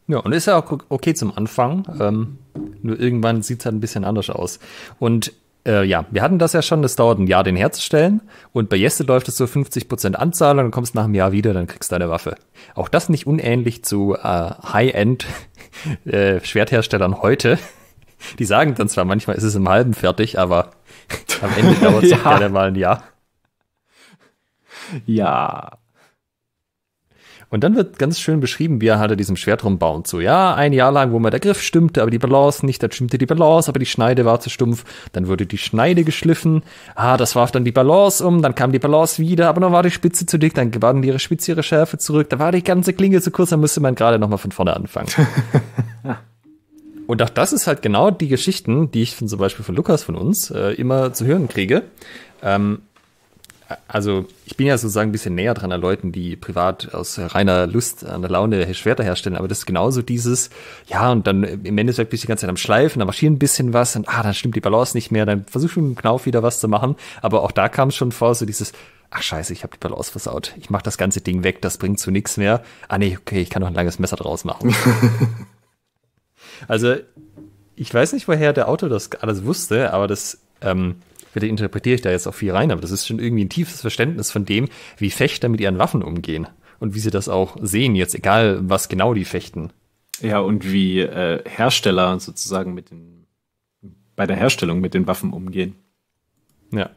Ja, und ist ja auch okay zum Anfang. Ähm, nur irgendwann sieht es halt ein bisschen anders aus. Und äh, ja, wir hatten das ja schon, das dauert ein Jahr, den herzustellen. Und bei Jesse läuft es so 50% Anzahl und dann kommst nach einem Jahr wieder, dann kriegst du eine Waffe. Auch das nicht unähnlich zu äh, High-End-Schwertherstellern äh, heute. Die sagen dann zwar manchmal, ist es im Halben fertig, aber am Ende dauert es ja. gerne mal ein Jahr. Ja. Und dann wird ganz schön beschrieben, wie er halt diesem Schwert rumbaut. So, ja, ein Jahr lang, wo mir der Griff stimmte, aber die Balance nicht, dann stimmte die Balance, aber die Schneide war zu stumpf. Dann wurde die Schneide geschliffen. Ah, das warf dann die Balance um, dann kam die Balance wieder, aber dann war die Spitze zu dick, dann waren ihre Spitze ihre Schärfe zurück, da war die ganze Klinge zu kurz, dann musste man gerade nochmal von vorne anfangen. Und auch das ist halt genau die Geschichten, die ich von, zum Beispiel von Lukas von uns äh, immer zu hören kriege. Ähm, also ich bin ja sozusagen ein bisschen näher dran an Leuten, die privat aus reiner Lust an der Laune Schwerter herstellen, aber das ist genauso dieses, ja, und dann im Endeffekt bist du die ganze Zeit am Schleifen, dann marschieren ein bisschen was und ah, dann stimmt die Balance nicht mehr, dann versuchst du mit dem Knauf wieder was zu machen, aber auch da kam es schon vor, so dieses, ach scheiße, ich habe die Balance versaut, ich mach das ganze Ding weg, das bringt zu nichts mehr, ah nee, okay, ich kann noch ein langes Messer draus machen. also, ich weiß nicht, woher der Autor das alles wusste, aber das, ähm, Vielleicht interpretiere ich da jetzt auch viel rein, aber das ist schon irgendwie ein tiefes Verständnis von dem, wie Fechter mit ihren Waffen umgehen und wie sie das auch sehen, jetzt egal, was genau die fechten. Ja, und wie äh, Hersteller sozusagen mit den, bei der Herstellung mit den Waffen umgehen. Ja.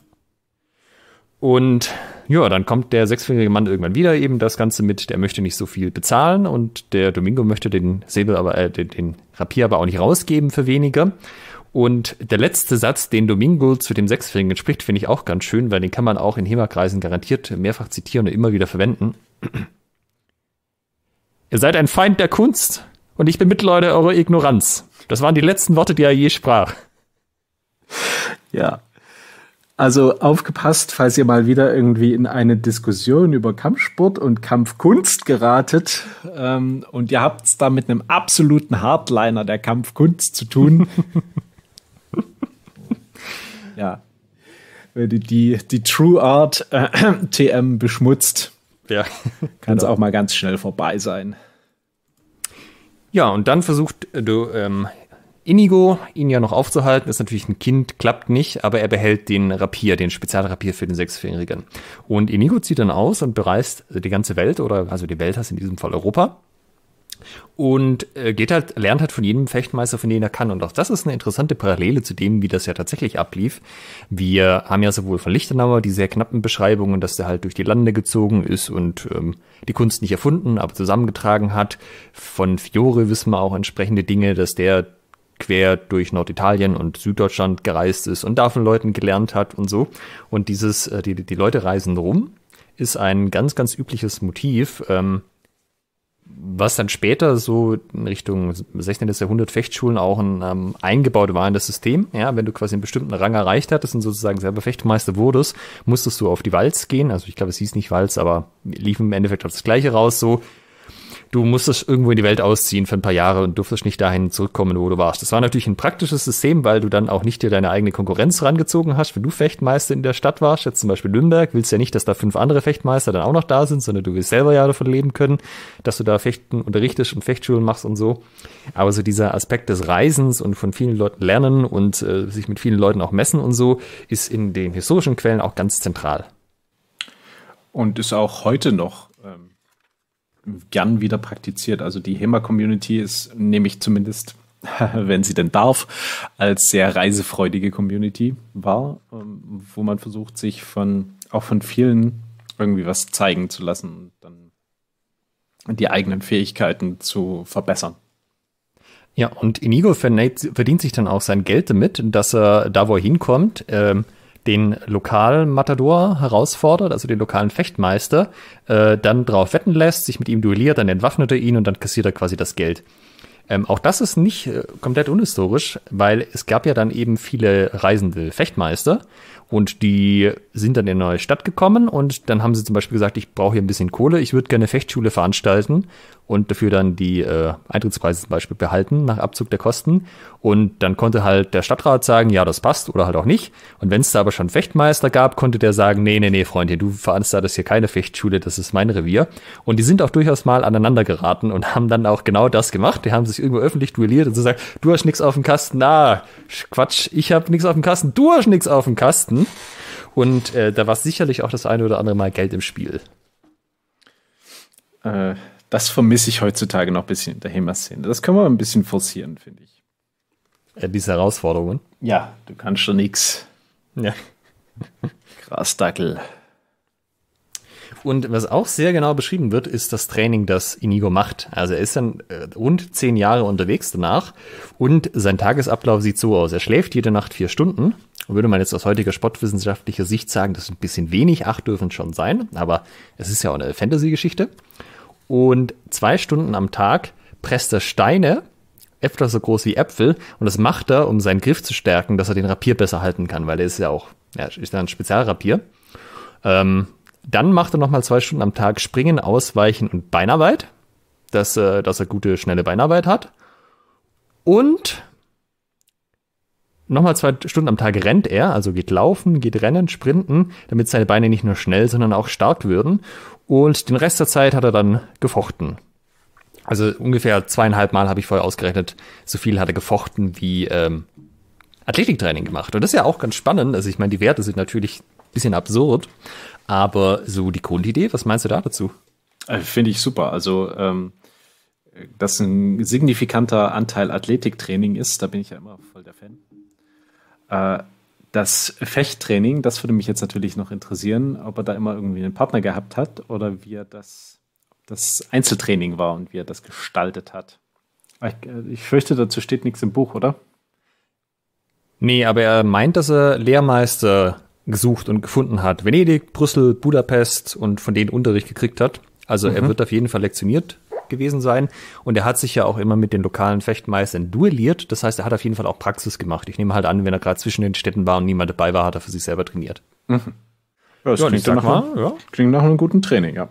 Und ja, dann kommt der sechsfingerige Mann irgendwann wieder, eben das Ganze mit, der möchte nicht so viel bezahlen und der Domingo möchte den Säbel aber, äh, den, den Rapier aber auch nicht rausgeben für weniger. Und der letzte Satz, den Domingo zu dem Sechsjährigen spricht, finde ich auch ganz schön, weil den kann man auch in HEMA-Kreisen garantiert mehrfach zitieren und immer wieder verwenden. Ihr seid ein Feind der Kunst und ich bin Mitleute eurer Ignoranz. Das waren die letzten Worte, die er je sprach. Ja. Also aufgepasst, falls ihr mal wieder irgendwie in eine Diskussion über Kampfsport und Kampfkunst geratet ähm, und ihr habt es da mit einem absoluten Hardliner der Kampfkunst zu tun. ja. Wenn du die, die True Art äh, TM beschmutzt, ja. kann es genau. auch mal ganz schnell vorbei sein. Ja, und dann versucht äh, du ähm, Inigo, ihn ja noch aufzuhalten, ist natürlich ein Kind, klappt nicht, aber er behält den Rapier, den Spezialrapier für den Sechsjährigen. Und Inigo zieht dann aus und bereist die ganze Welt, oder also die Welt heißt in diesem Fall Europa, und äh, geht halt, lernt halt von jedem Fechtmeister, von dem er kann. Und auch das ist eine interessante Parallele zu dem, wie das ja tatsächlich ablief. Wir haben ja sowohl von Lichtenauer die sehr knappen Beschreibungen, dass der halt durch die Lande gezogen ist und ähm, die Kunst nicht erfunden, aber zusammengetragen hat. Von Fiore wissen wir auch entsprechende Dinge, dass der quer durch Norditalien und Süddeutschland gereist ist und da von Leuten gelernt hat und so. Und dieses, äh, die, die Leute reisen rum, ist ein ganz, ganz übliches Motiv. Ähm, was dann später so in Richtung 16. Jahrhundert Fechtschulen auch ein ähm, eingebaut war in das System. Ja, wenn du quasi einen bestimmten Rang erreicht hattest und sozusagen selber Fechtmeister wurdest, musstest du auf die Walz gehen. Also ich glaube, es hieß nicht Walz, aber lief im Endeffekt auf das Gleiche raus. So, du musstest irgendwo in die Welt ausziehen für ein paar Jahre und durftest nicht dahin zurückkommen, wo du warst. Das war natürlich ein praktisches System, weil du dann auch nicht dir deine eigene Konkurrenz rangezogen hast. Wenn du Fechtmeister in der Stadt warst, jetzt zum Beispiel Nürnberg, willst ja nicht, dass da fünf andere Fechtmeister dann auch noch da sind, sondern du willst selber ja davon leben können, dass du da Fechten unterrichtest und Fechtschulen machst und so. Aber so dieser Aspekt des Reisens und von vielen Leuten lernen und äh, sich mit vielen Leuten auch messen und so, ist in den historischen Quellen auch ganz zentral. Und ist auch heute noch gern wieder praktiziert. Also die HEMA-Community ist nämlich zumindest, wenn sie denn darf, als sehr reisefreudige Community war, ähm, wo man versucht, sich von auch von vielen irgendwie was zeigen zu lassen und dann die eigenen Fähigkeiten zu verbessern. Ja, und Inigo verdient sich dann auch sein Geld damit, dass er da, wo er hinkommt, ähm, den Lokalmatador herausfordert, also den lokalen Fechtmeister, äh, dann drauf wetten lässt, sich mit ihm duelliert, dann entwaffnet er ihn und dann kassiert er quasi das Geld. Ähm, auch das ist nicht äh, komplett unhistorisch, weil es gab ja dann eben viele reisende Fechtmeister und die sind dann in eine neue Stadt gekommen und dann haben sie zum Beispiel gesagt, ich brauche hier ein bisschen Kohle, ich würde gerne Fechtschule veranstalten und dafür dann die äh, Eintrittspreise zum Beispiel behalten nach Abzug der Kosten. Und dann konnte halt der Stadtrat sagen, ja, das passt oder halt auch nicht. Und wenn es da aber schon Fechtmeister gab, konnte der sagen, nee, nee, nee, Freundin, du veranstaltest hier keine Fechtschule, das ist mein Revier. Und die sind auch durchaus mal aneinander geraten und haben dann auch genau das gemacht. Die haben sich irgendwo öffentlich duelliert und so gesagt, du hast nichts auf dem Kasten, na, Quatsch, ich habe nichts auf dem Kasten, du hast nichts auf dem Kasten. Und äh, da war sicherlich auch das eine oder andere Mal Geld im Spiel. Äh, das vermisse ich heutzutage noch ein bisschen in der HEMA-Szene. Das können wir ein bisschen forcieren, finde ich. Ja, diese Herausforderungen. Ja, du kannst schon nichts. Ja. Grasdackel. Und was auch sehr genau beschrieben wird, ist das Training, das Inigo macht. Also er ist dann äh, rund zehn Jahre unterwegs danach und sein Tagesablauf sieht so aus. Er schläft jede Nacht vier Stunden. Und würde man jetzt aus heutiger sportwissenschaftlicher Sicht sagen, das ist ein bisschen wenig, acht dürfen schon sein, aber es ist ja auch eine Fantasy-Geschichte. Und zwei Stunden am Tag presst er Steine, etwa so groß wie Äpfel, und das macht er, um seinen Griff zu stärken, dass er den Rapier besser halten kann, weil er ist ja auch, ja, ist ja ein Spezialrapier. Ähm, dann macht er nochmal zwei Stunden am Tag Springen, Ausweichen und Beinarbeit, dass, äh, dass er gute, schnelle Beinarbeit hat. Und nochmal zwei Stunden am Tag rennt er, also geht laufen, geht rennen, sprinten, damit seine Beine nicht nur schnell, sondern auch stark würden. Und den Rest der Zeit hat er dann gefochten. Also ungefähr zweieinhalb Mal habe ich vorher ausgerechnet, so viel hat er gefochten wie ähm, Athletiktraining gemacht. Und das ist ja auch ganz spannend. Also ich meine, die Werte sind natürlich ein bisschen absurd, aber so die Grundidee, was meinst du da dazu? Äh, finde ich super. Also ähm, dass ein signifikanter Anteil Athletiktraining ist, da bin ich ja immer voll der Fan. Äh, das Fechttraining, das würde mich jetzt natürlich noch interessieren, ob er da immer irgendwie einen Partner gehabt hat oder wie er das, das Einzeltraining war und wie er das gestaltet hat. Ich, äh, ich fürchte, dazu steht nichts im Buch, oder? Nee, aber er meint, dass er Lehrmeister gesucht und gefunden hat. Venedig, Brüssel, Budapest und von denen Unterricht gekriegt hat. Also mhm. er wird auf jeden Fall lektioniert gewesen sein. Und er hat sich ja auch immer mit den lokalen Fechtmeistern duelliert. Das heißt, er hat auf jeden Fall auch Praxis gemacht. Ich nehme halt an, wenn er gerade zwischen den Städten war und niemand dabei war, hat er für sich selber trainiert. Mhm. Ja, das ja, klingt, nach mal, ja. klingt nach einem guten Training, ja.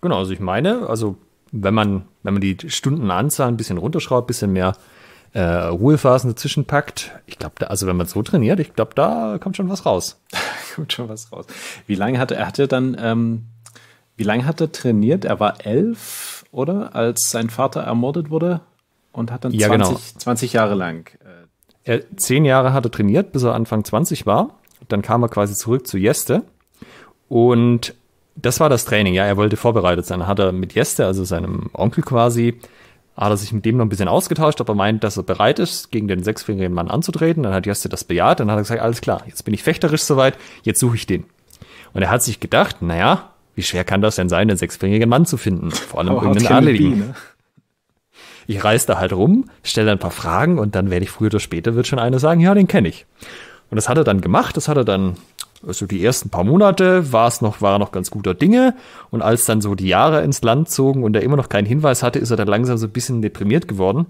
Genau, also ich meine, also wenn man, wenn man die Stundenanzahl ein bisschen runterschraubt, ein bisschen mehr äh, Ruhephasen dazwischen packt, ich glaube, also wenn man so trainiert, ich glaube, da kommt schon was raus. kommt schon was raus. Wie lange hat er, hat er dann ähm, wie lange hat er trainiert? Er war elf, oder? Als sein Vater ermordet wurde und hat dann ja, 20, genau. 20 Jahre lang. Äh, er, zehn Jahre hat er trainiert, bis er Anfang 20 war. Dann kam er quasi zurück zu Jeste. Und das war das Training, ja. Er wollte vorbereitet sein. Hat er mit Jeste, also seinem Onkel quasi, hat er sich mit dem noch ein bisschen ausgetauscht, ob er meint, dass er bereit ist, gegen den sechsjährigen Mann anzutreten. Dann hat Jeste das bejaht. Dann hat er gesagt, alles klar, jetzt bin ich fechterisch soweit, jetzt suche ich den. Und er hat sich gedacht, naja, wie schwer kann das denn sein, einen sechsbringigen Mann zu finden? Vor allem oh, irgendeinen Adeligen. Ich reise da halt rum, stelle ein paar Fragen und dann werde ich früher oder später, wird schon einer sagen, ja, den kenne ich. Und das hat er dann gemacht, das hat er dann also die ersten paar Monate war es noch, war er noch ganz guter Dinge. Und als dann so die Jahre ins Land zogen und er immer noch keinen Hinweis hatte, ist er dann langsam so ein bisschen deprimiert geworden.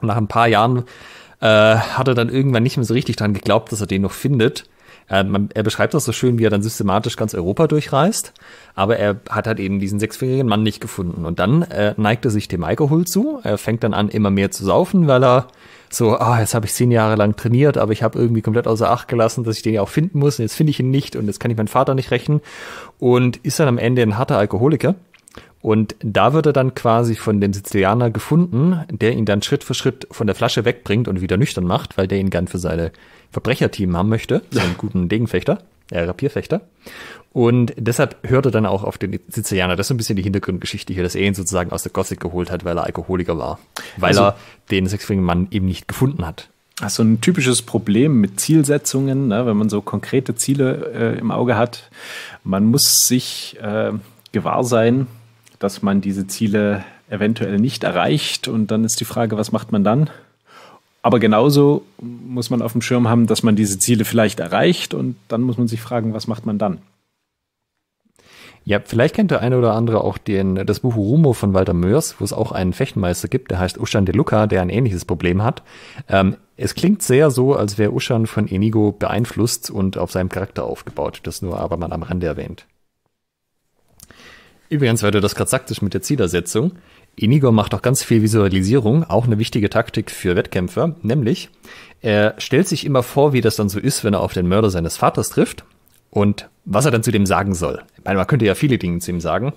Und nach ein paar Jahren äh, hat er dann irgendwann nicht mehr so richtig dran geglaubt, dass er den noch findet. Ähm, er beschreibt das so schön, wie er dann systematisch ganz Europa durchreist, aber er hat halt eben diesen sechsjährigen Mann nicht gefunden. Und dann äh, neigt er sich dem Alkohol zu, er fängt dann an, immer mehr zu saufen, weil er so, ah, jetzt habe ich zehn Jahre lang trainiert, aber ich habe irgendwie komplett außer Acht gelassen, dass ich den ja auch finden muss und jetzt finde ich ihn nicht und jetzt kann ich meinen Vater nicht rächen und ist dann am Ende ein harter Alkoholiker und da wird er dann quasi von dem Sizilianer gefunden, der ihn dann Schritt für Schritt von der Flasche wegbringt und wieder nüchtern macht, weil der ihn gern für seine Verbrecherteam haben möchte, seinen guten Degenfechter, äh, Rapierfechter. Und deshalb hört er dann auch auf den Sizilianer. Das ist so ein bisschen die Hintergrundgeschichte hier, dass er ihn sozusagen aus der Gothic geholt hat, weil er Alkoholiker war. Weil also, er den sechsjährigen Mann eben nicht gefunden hat. Das ist so ein typisches Problem mit Zielsetzungen, ne, wenn man so konkrete Ziele äh, im Auge hat. Man muss sich äh, gewahr sein, dass man diese Ziele eventuell nicht erreicht. Und dann ist die Frage, was macht man dann? Aber genauso muss man auf dem Schirm haben, dass man diese Ziele vielleicht erreicht. Und dann muss man sich fragen, was macht man dann? Ja, vielleicht kennt der eine oder andere auch den, das Buch Rumo von Walter Mörs, wo es auch einen Fechtmeister gibt, der heißt Ushan de Luca, der ein ähnliches Problem hat. Ähm, es klingt sehr so, als wäre Ushan von Enigo beeinflusst und auf seinem Charakter aufgebaut. Das nur aber mal am Rande erwähnt. Übrigens, weil du das gerade sagtest mit der Zielersetzung, Inigo macht auch ganz viel Visualisierung, auch eine wichtige Taktik für Wettkämpfer, nämlich er stellt sich immer vor, wie das dann so ist, wenn er auf den Mörder seines Vaters trifft und was er dann zu dem sagen soll. Ich meine, man könnte ja viele Dinge zu ihm sagen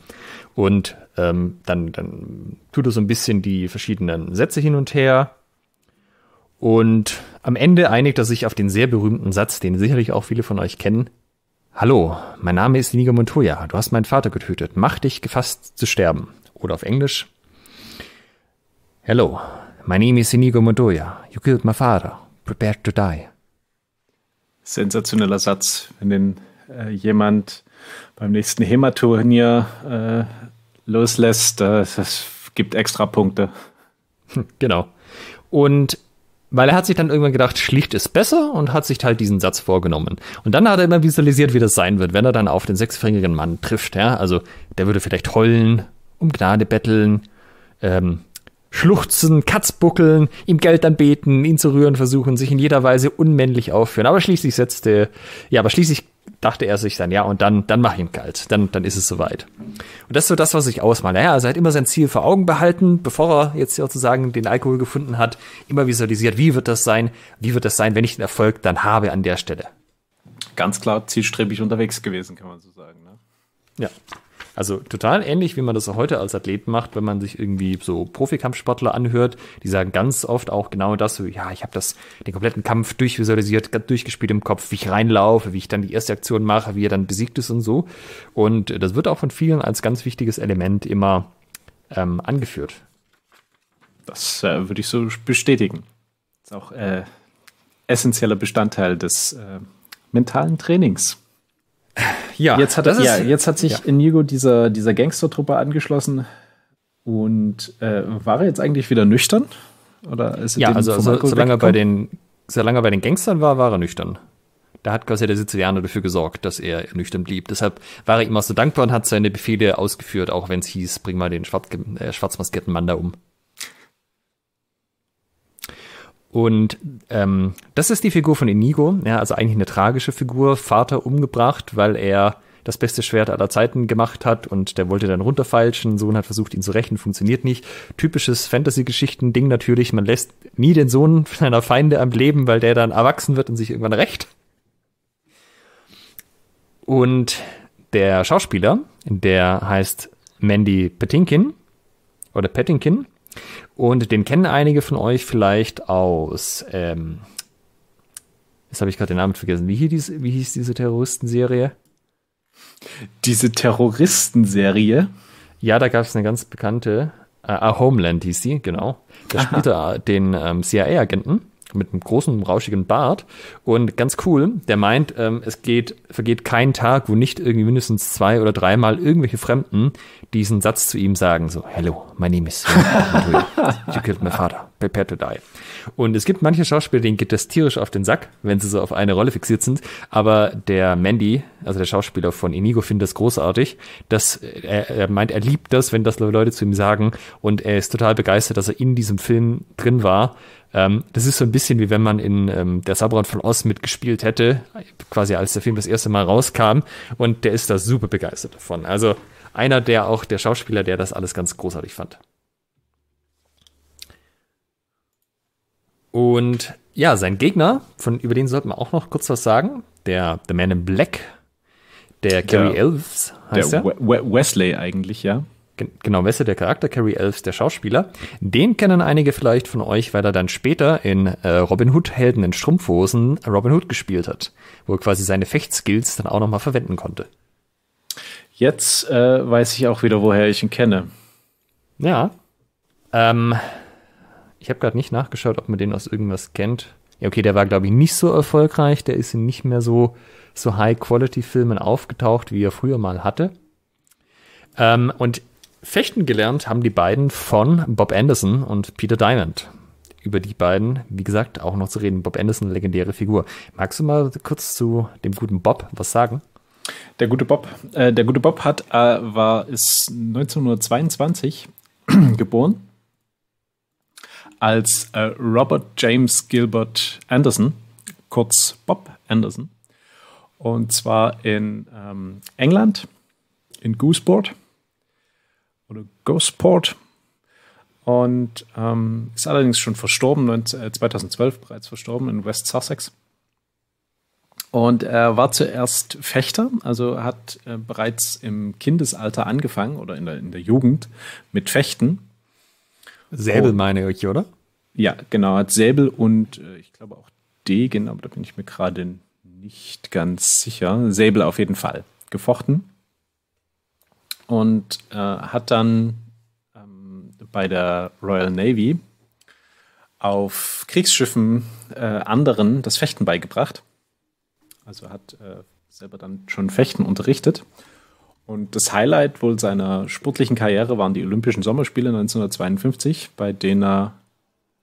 und ähm, dann, dann tut er so ein bisschen die verschiedenen Sätze hin und her und am Ende einigt er sich auf den sehr berühmten Satz, den sicherlich auch viele von euch kennen, Hallo, mein Name ist Inigo Montoya. Du hast meinen Vater getötet. Mach dich gefasst zu sterben. Oder auf Englisch. Hello, my name is Inigo Montoya. You killed my father. Prepare to die. Sensationeller Satz, wenn den äh, jemand beim nächsten HEMA-Turnier äh, loslässt. Äh, das gibt extra Punkte. Hm, genau. Und weil er hat sich dann irgendwann gedacht, schlicht ist besser und hat sich halt diesen Satz vorgenommen. Und dann hat er immer visualisiert, wie das sein wird, wenn er dann auf den sechsjährigen Mann trifft. Ja? Also der würde vielleicht heulen, um Gnade betteln, ähm, schluchzen, Katzbuckeln, ihm Geld anbeten, ihn zu rühren versuchen, sich in jeder Weise unmännlich aufführen. Aber schließlich setzte, ja, aber schließlich dachte er sich dann, ja, und dann, dann mach ich ihn kalt. Dann, dann ist es soweit. Und das ist so das, was ich ausmale. Naja, also er hat immer sein Ziel vor Augen behalten, bevor er jetzt sozusagen den Alkohol gefunden hat, immer visualisiert, wie wird das sein, wie wird das sein, wenn ich den Erfolg dann habe an der Stelle. Ganz klar zielstrebig unterwegs gewesen, kann man so sagen. Ne? Ja. Also total ähnlich, wie man das heute als Athlet macht, wenn man sich irgendwie so Profikampfsportler anhört. Die sagen ganz oft auch genau das, so, ja, ich habe das den kompletten Kampf durchvisualisiert, durchgespielt im Kopf, wie ich reinlaufe, wie ich dann die erste Aktion mache, wie er dann besiegt ist und so. Und das wird auch von vielen als ganz wichtiges Element immer ähm, angeführt. Das äh, würde ich so bestätigen. Das ist auch äh, essentieller Bestandteil des äh, mentalen Trainings. Ja, jetzt hat, das ja, ist, jetzt hat sich ja. Inigo dieser, dieser Gangstertruppe angeschlossen und äh, war er jetzt eigentlich wieder nüchtern? Oder ist ja, also, also solange, er bei den, solange er bei den Gangstern war, war er nüchtern. Da hat quasi der Sizilianer dafür gesorgt, dass er nüchtern blieb. Deshalb war er ihm auch so dankbar und hat seine Befehle ausgeführt, auch wenn es hieß, bring mal den Schwarz, äh, schwarzmaskierten Mann da um. Und ähm, das ist die Figur von Inigo, ja, also eigentlich eine tragische Figur, Vater umgebracht, weil er das beste Schwert aller Zeiten gemacht hat und der wollte dann runterfeilschen. Sohn hat versucht, ihn zu rächen, funktioniert nicht. Typisches Fantasy-Geschichten-Ding natürlich. Man lässt nie den Sohn seiner Feinde am Leben, weil der dann erwachsen wird und sich irgendwann rächt. Und der Schauspieler, der heißt Mandy Petinkin oder Petinkin, und den kennen einige von euch vielleicht aus, ähm, jetzt habe ich gerade den Namen vergessen, wie, hier diese, wie hieß diese Terroristenserie? Diese Terroristenserie? Ja, da gab es eine ganz bekannte, äh, Homeland hieß sie, genau. Da spielte den ähm, CIA-Agenten mit einem großen, rauschigen Bart. Und ganz cool, der meint, ähm, es geht, vergeht kein Tag, wo nicht irgendwie mindestens zwei oder dreimal irgendwelche Fremden diesen Satz zu ihm sagen, so, hello, my name is you killed my father, prepare to die. Und es gibt manche Schauspieler, denen geht das tierisch auf den Sack, wenn sie so auf eine Rolle fixiert sind, aber der Mandy, also der Schauspieler von Inigo, findet das großartig, dass äh, er, er meint, er liebt das, wenn das Leute zu ihm sagen und er ist total begeistert, dass er in diesem Film drin war, ähm, das ist so ein bisschen wie wenn man in ähm, Der Sabran von Oz mitgespielt hätte, quasi als der Film das erste Mal rauskam. Und der ist da super begeistert davon. Also einer der auch, der Schauspieler, der das alles ganz großartig fand. Und ja, sein Gegner, von, über den sollten wir auch noch kurz was sagen, der The Man in Black, der Gary Elves heißt der er. Wesley eigentlich, ja genau, Wesse, der Charakter, Carrie Elves, der Schauspieler. Den kennen einige vielleicht von euch, weil er dann später in äh, Robin Hood Helden in Strumpfhosen Robin Hood gespielt hat, wo er quasi seine Fechtskills dann auch nochmal verwenden konnte. Jetzt äh, weiß ich auch wieder, woher ich ihn kenne. Ja. Ähm, ich habe gerade nicht nachgeschaut, ob man den aus irgendwas kennt. Ja, okay, der war, glaube ich, nicht so erfolgreich. Der ist in nicht mehr so, so High-Quality-Filmen aufgetaucht, wie er früher mal hatte. Ähm, und Fechten gelernt haben die beiden von Bob Anderson und Peter Diamond. Über die beiden, wie gesagt, auch noch zu reden. Bob Anderson, legendäre Figur. Magst du mal kurz zu dem guten Bob was sagen? Der gute Bob, äh, der gute Bob hat, äh, war, ist 1922 geboren als äh, Robert James Gilbert Anderson, kurz Bob Anderson. Und zwar in ähm, England, in Gooseport oder Ghostport. Und ähm, ist allerdings schon verstorben, 2012 äh, bereits verstorben in West Sussex. Und er war zuerst Fechter, also hat äh, bereits im Kindesalter angefangen oder in der, in der Jugend mit Fechten. Säbel oh. meine ich, oder? Ja, genau, hat Säbel und äh, ich glaube auch Degen, aber da bin ich mir gerade nicht ganz sicher. Säbel auf jeden Fall gefochten und äh, hat dann ähm, bei der Royal Navy auf Kriegsschiffen äh, anderen das Fechten beigebracht. Also hat äh, selber dann schon Fechten unterrichtet. Und das Highlight wohl seiner sportlichen Karriere waren die Olympischen Sommerspiele 1952, bei denen er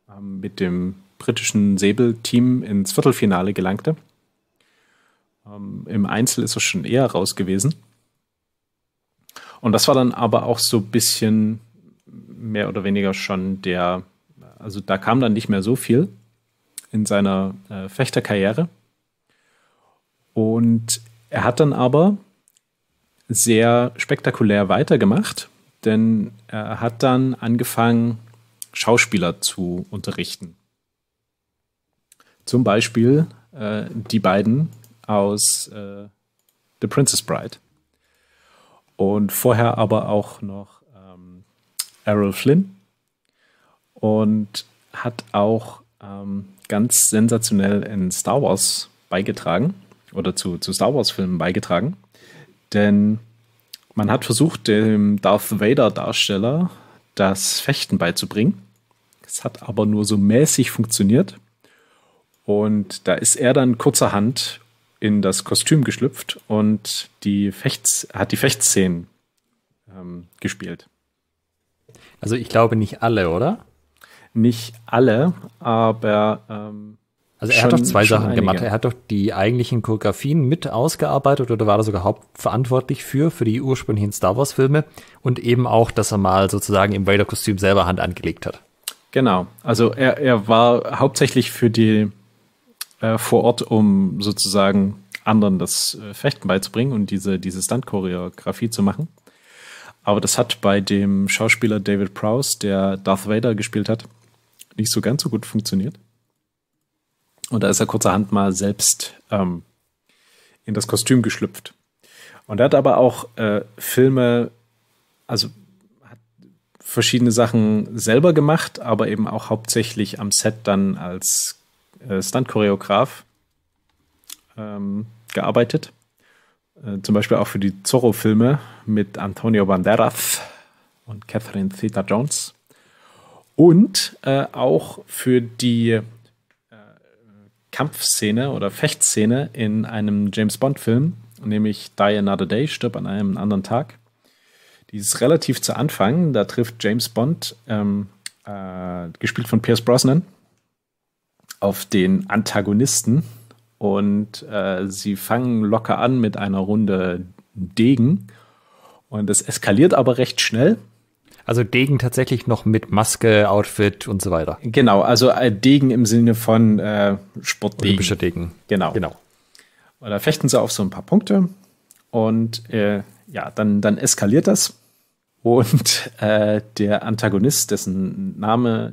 ähm, mit dem britischen Säbelteam ins Viertelfinale gelangte. Ähm, Im Einzel ist er schon eher raus gewesen. Und das war dann aber auch so ein bisschen mehr oder weniger schon der, also da kam dann nicht mehr so viel in seiner äh, Fechterkarriere. Und er hat dann aber sehr spektakulär weitergemacht, denn er hat dann angefangen, Schauspieler zu unterrichten. Zum Beispiel äh, die beiden aus äh, The Princess Bride. Und vorher aber auch noch ähm, Errol Flynn. Und hat auch ähm, ganz sensationell in Star Wars beigetragen oder zu, zu Star Wars-Filmen beigetragen. Denn man hat versucht, dem Darth Vader-Darsteller das Fechten beizubringen. Es hat aber nur so mäßig funktioniert. Und da ist er dann kurzerhand in das Kostüm geschlüpft und die Fechts, hat die Fechtszenen ähm, gespielt. Also ich glaube nicht alle, oder? Nicht alle, aber ähm, also er schon, hat doch zwei Sachen einige. gemacht. Er hat doch die eigentlichen Choreografien mit ausgearbeitet oder war er sogar hauptverantwortlich für, für die ursprünglichen Star Wars Filme und eben auch, dass er mal sozusagen im Vader-Kostüm selber Hand angelegt hat. Genau. Also er, er war hauptsächlich für die äh, vor Ort, um sozusagen anderen das äh, Fechten beizubringen und diese, diese Stunt-Choreografie zu machen. Aber das hat bei dem Schauspieler David Prowse, der Darth Vader gespielt hat, nicht so ganz so gut funktioniert. Und da ist er kurzerhand mal selbst ähm, in das Kostüm geschlüpft. Und er hat aber auch äh, Filme, also hat verschiedene Sachen selber gemacht, aber eben auch hauptsächlich am Set dann als äh, Stunt-Choreograf ähm, gearbeitet. Äh, zum Beispiel auch für die Zorro-Filme mit Antonio Banderas und Catherine Zeta-Jones. Und äh, auch für die äh, Kampfszene oder Fechtszene in einem James Bond-Film, nämlich Die Another Day, stirb an einem anderen Tag. Die ist relativ zu Anfang. Da trifft James Bond, ähm, äh, gespielt von Pierce Brosnan, auf den Antagonisten und äh, sie fangen locker an mit einer Runde Degen und es eskaliert aber recht schnell. Also Degen tatsächlich noch mit Maske, Outfit und so weiter. Genau, also äh, Degen im Sinne von äh, Sportdegen. Olympischer Degen. Genau. genau. Und da fechten sie auf so ein paar Punkte und äh, ja, dann, dann eskaliert das. Und äh, der Antagonist, dessen Name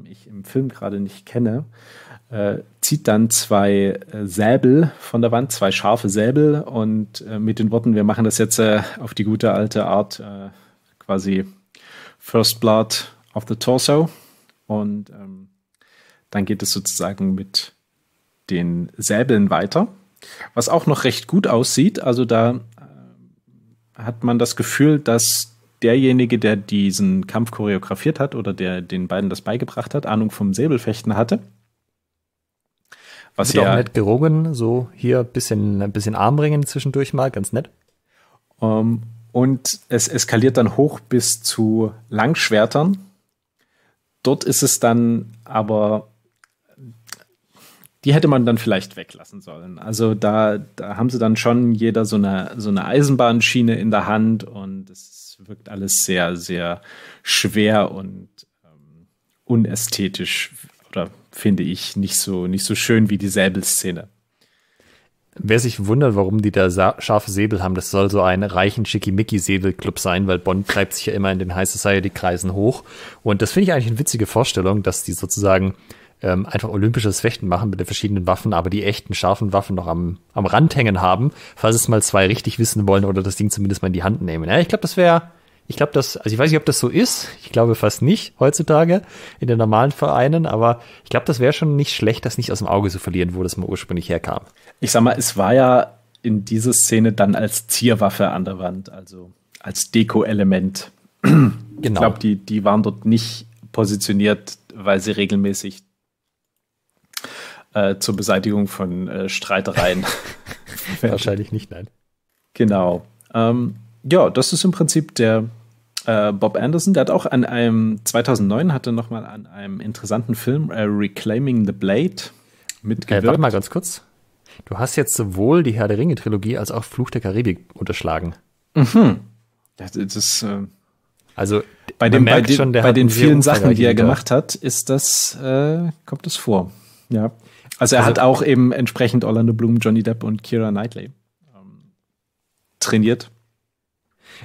Namen ich im Film gerade nicht kenne, äh, zieht dann zwei äh, Säbel von der Wand, zwei scharfe Säbel und äh, mit den Worten, wir machen das jetzt äh, auf die gute alte Art äh, quasi First Blood of the Torso. Und ähm, dann geht es sozusagen mit den Säbeln weiter, was auch noch recht gut aussieht. Also da äh, hat man das Gefühl, dass derjenige, der diesen Kampf choreografiert hat oder der den beiden das beigebracht hat, Ahnung vom Säbelfechten hatte. Was ja auch nett gerungen, so hier ein bisschen, bisschen Armringen zwischendurch mal, ganz nett. Um, ähm, und es eskaliert dann hoch bis zu Langschwertern. Dort ist es dann aber, die hätte man dann vielleicht weglassen sollen. Also da, da haben sie dann schon jeder so eine, so eine Eisenbahnschiene in der Hand und es wirkt alles sehr, sehr schwer und ähm, unästhetisch oder finde ich nicht so, nicht so schön wie die Säbelszene. Wer sich wundert, warum die da scharfe Säbel haben, das soll so ein reichen Schickimicki-Säbelclub sein, weil Bond treibt sich ja immer in den High Society-Kreisen hoch. Und das finde ich eigentlich eine witzige Vorstellung, dass die sozusagen ähm, einfach olympisches Fechten machen mit den verschiedenen Waffen, aber die echten scharfen Waffen noch am, am Rand hängen haben, falls es mal zwei richtig wissen wollen oder das Ding zumindest mal in die Hand nehmen. Ja, ich glaube, das wäre, ich glaube, das, also ich weiß nicht, ob das so ist. Ich glaube fast nicht heutzutage in den normalen Vereinen, aber ich glaube, das wäre schon nicht schlecht, das nicht aus dem Auge zu verlieren, wo das mal ursprünglich herkam. Ich sag mal, es war ja in dieser Szene dann als Zierwaffe an der Wand, also als Deko-Element. Genau. Ich glaube, die, die waren dort nicht positioniert, weil sie regelmäßig äh, zur Beseitigung von äh, Streitereien. Wahrscheinlich nicht, nein. Genau. Ähm, ja, das ist im Prinzip der äh, Bob Anderson. Der hat auch an einem 2009 hatte noch mal an einem interessanten Film äh, Reclaiming the Blade mitgewirkt. Äh, warte mal ganz kurz. Du hast jetzt sowohl die Herr der Ringe Trilogie als auch Fluch der Karibik unterschlagen. Mhm. Das, ist äh, also bei, dem, bei, schon, bei den vielen Sachen, die er gemacht hat, ist das, äh, kommt das vor. Ja. Also er also, hat auch eben entsprechend Orlando Bloom, Johnny Depp und Kira Knightley ähm, trainiert.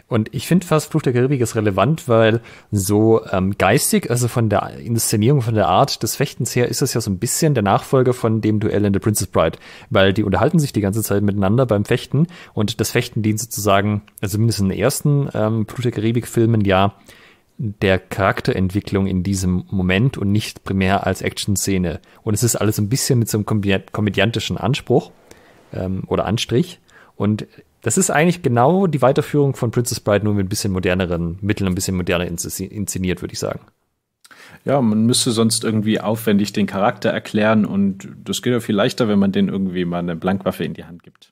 Und ich finde fast Fluch der Karibik ist relevant, weil so ähm, geistig, also von der Inszenierung, von der Art des Fechtens her, ist es ja so ein bisschen der Nachfolger von dem Duell in The Princess Bride, weil die unterhalten sich die ganze Zeit miteinander beim Fechten und das Fechten dient sozusagen, also mindestens in den ersten ähm, Fluch der Karibik-Filmen ja der Charakterentwicklung in diesem Moment und nicht primär als Action-Szene. Und es ist alles ein bisschen mit so einem komödiantischen Anspruch ähm, oder Anstrich. Und das ist eigentlich genau die Weiterführung von Princess Bride, nur mit ein bisschen moderneren Mitteln, ein bisschen moderner inszeniert, würde ich sagen. Ja, man müsste sonst irgendwie aufwendig den Charakter erklären und das geht ja viel leichter, wenn man den irgendwie mal eine Blankwaffe in die Hand gibt.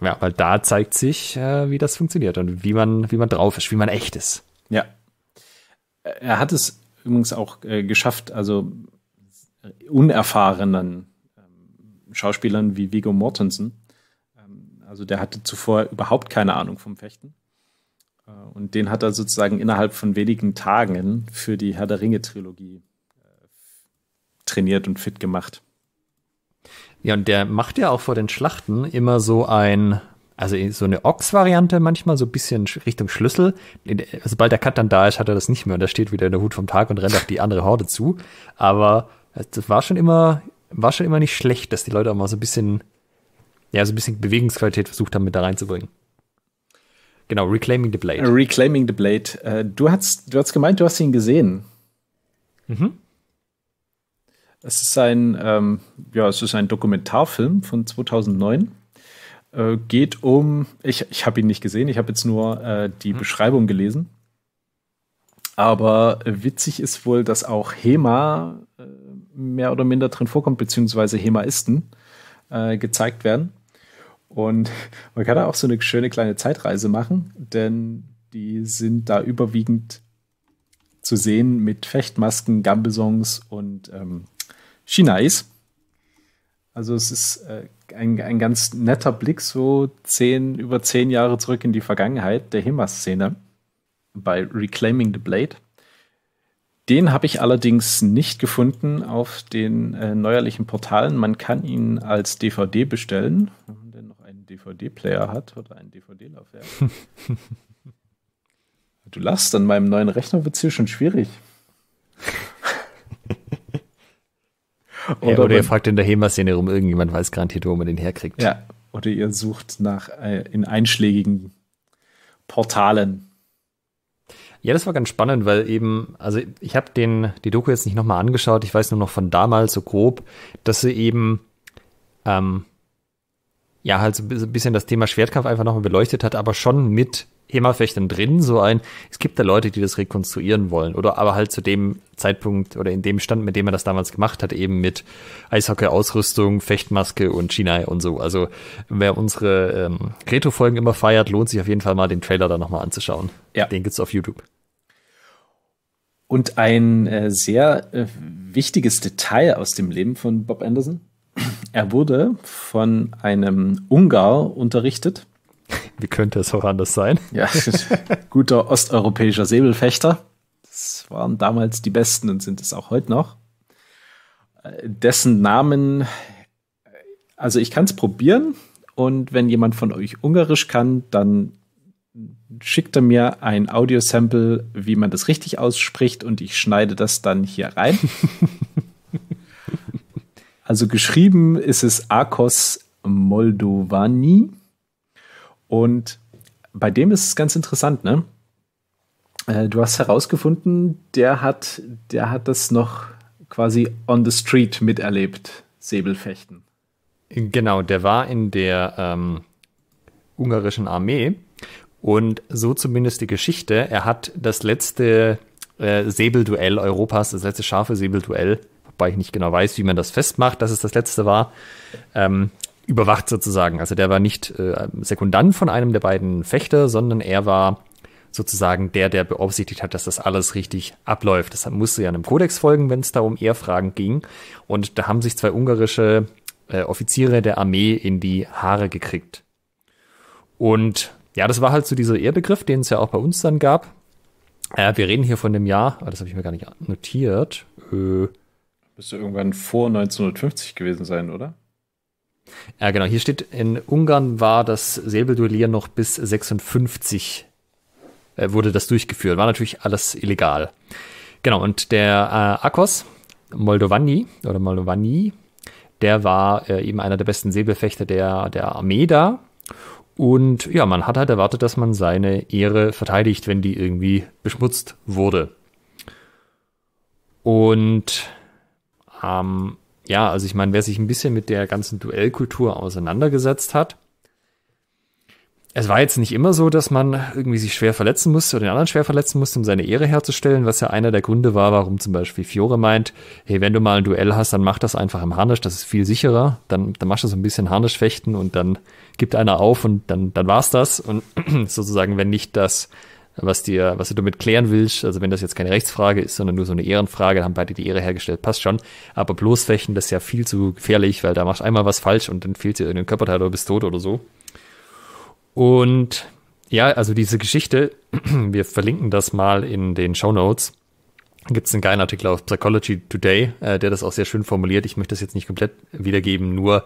Ja, weil da zeigt sich, äh, wie das funktioniert und wie man, wie man drauf ist, wie man echt ist. Ja er hat es übrigens auch äh, geschafft, also unerfahrenen ähm, Schauspielern wie Vigo Mortensen. Ähm, also der hatte zuvor überhaupt keine Ahnung vom Fechten. Äh, und den hat er sozusagen innerhalb von wenigen Tagen für die Herr der Ringe-Trilogie äh, trainiert und fit gemacht. Ja, und der macht ja auch vor den Schlachten immer so ein also so eine Ochs-Variante manchmal, so ein bisschen Richtung Schlüssel. Also sobald der Cut dann da ist, hat er das nicht mehr und da steht wieder in der Hut vom Tag und rennt auf die andere Horde zu. Aber äh, das war schon immer, war schon immer nicht schlecht, dass die Leute auch mal so ein bisschen, ja, so ein bisschen Bewegungsqualität versucht haben, mit da reinzubringen. Genau, Reclaiming the Blade. Reclaiming the Blade. Äh, du hast, du hast gemeint, du hast ihn gesehen. Mhm. Es ist ein, ähm, ja, es ist ein Dokumentarfilm von 2009 äh, geht um, ich, ich habe ihn nicht gesehen, ich habe jetzt nur äh, die mhm. Beschreibung gelesen. Aber witzig ist wohl, dass auch HEMA äh, mehr oder minder drin vorkommt, beziehungsweise HEMAisten äh, gezeigt werden. Und man kann da auch so eine schöne kleine Zeitreise machen, denn die sind da überwiegend zu sehen mit Fechtmasken, Gambesongs und ähm, Chinais. Also es ist äh, ein, ein ganz netter Blick so zehn, über zehn Jahre zurück in die Vergangenheit der HEMA-Szene bei Reclaiming the Blade. Den habe ich allerdings nicht gefunden auf den äh, neuerlichen Portalen. Man kann ihn als DVD bestellen, wenn man denn noch einen DVD-Player hat oder einen DVD-Laufwerk. du lachst, an meinem neuen Rechner wird es hier schon schwierig. oder, ja, oder ihr fragt in der HEMA-Szene rum, irgendjemand weiß garantiert, wo man den herkriegt. Ja, oder ihr sucht nach äh, in einschlägigen Portalen. Ja, das war ganz spannend, weil eben, also ich habe den die Doku jetzt nicht nochmal angeschaut, ich weiß nur noch von damals so grob, dass sie eben ähm, ja, halt so ein bisschen das Thema Schwertkampf einfach nochmal beleuchtet hat, aber schon mit Hemafechtern drin, so ein, es gibt da Leute, die das rekonstruieren wollen, oder aber halt zu dem Zeitpunkt oder in dem Stand, mit dem er das damals gemacht hat, eben mit Eishockey-Ausrüstung, Fechtmaske und Chinai und so. Also wer unsere ähm, Retro-Folgen immer feiert, lohnt sich auf jeden Fall mal den Trailer da nochmal anzuschauen. Ja. Den gibt's auf YouTube. Und ein äh, sehr äh, wichtiges Detail aus dem Leben von Bob Anderson er wurde von einem Ungar unterrichtet. Wie könnte es auch anders sein? Ja, guter osteuropäischer Säbelfechter. Das waren damals die Besten und sind es auch heute noch. Dessen Namen, also ich kann es probieren und wenn jemand von euch Ungarisch kann, dann schickt er mir ein Audiosample, wie man das richtig ausspricht und ich schneide das dann hier rein. Also geschrieben ist es Arcos Moldovani. Und bei dem ist es ganz interessant, ne? Äh, du hast herausgefunden, der hat, der hat das noch quasi on the street miterlebt, Säbelfechten. Genau, der war in der ähm, ungarischen Armee und so zumindest die Geschichte. Er hat das letzte äh, Säbelduell Europas, das letzte scharfe Säbelduell wobei ich nicht genau weiß, wie man das festmacht, dass es das letzte war, ähm, überwacht sozusagen. Also der war nicht äh, Sekundant von einem der beiden Fechter, sondern er war sozusagen der, der beaufsichtigt hat, dass das alles richtig abläuft. Das musste ja einem Kodex folgen, wenn es da um Ehrfragen ging. Und da haben sich zwei ungarische äh, Offiziere der Armee in die Haare gekriegt. Und ja, das war halt so dieser Ehrbegriff, den es ja auch bei uns dann gab. Äh, wir reden hier von dem Jahr, ah, das habe ich mir gar nicht notiert. Äh, Müsste irgendwann vor 1950 gewesen sein, oder? Ja, genau. Hier steht, in Ungarn war das Säbelduellieren noch bis 56 äh, wurde das durchgeführt. War natürlich alles illegal. Genau, und der äh, Akos Moldovani oder Moldovani, der war äh, eben einer der besten Säbelfechter der, der Armee da. Und ja, man hat halt erwartet, dass man seine Ehre verteidigt, wenn die irgendwie beschmutzt wurde. Und ähm, ja, also ich meine, wer sich ein bisschen mit der ganzen Duellkultur auseinandergesetzt hat, es war jetzt nicht immer so, dass man irgendwie sich schwer verletzen musste oder den anderen schwer verletzen musste, um seine Ehre herzustellen, was ja einer der Gründe war, warum zum Beispiel Fiore meint, hey, wenn du mal ein Duell hast, dann mach das einfach im Harnisch, das ist viel sicherer, dann, dann machst du so ein bisschen Harnischfechten und dann gibt einer auf und dann, dann war's das und sozusagen, wenn nicht das was dir, was du damit klären willst. Also wenn das jetzt keine Rechtsfrage ist, sondern nur so eine Ehrenfrage, haben beide die Ehre hergestellt, passt schon. Aber bloß fächen, das ist ja viel zu gefährlich, weil da machst du einmal was falsch und dann fehlt dir irgendein Körperteil oder bist tot oder so. Und ja, also diese Geschichte, wir verlinken das mal in den Show Notes. Gibt es einen geilen Artikel auf Psychology Today, äh, der das auch sehr schön formuliert. Ich möchte das jetzt nicht komplett wiedergeben, nur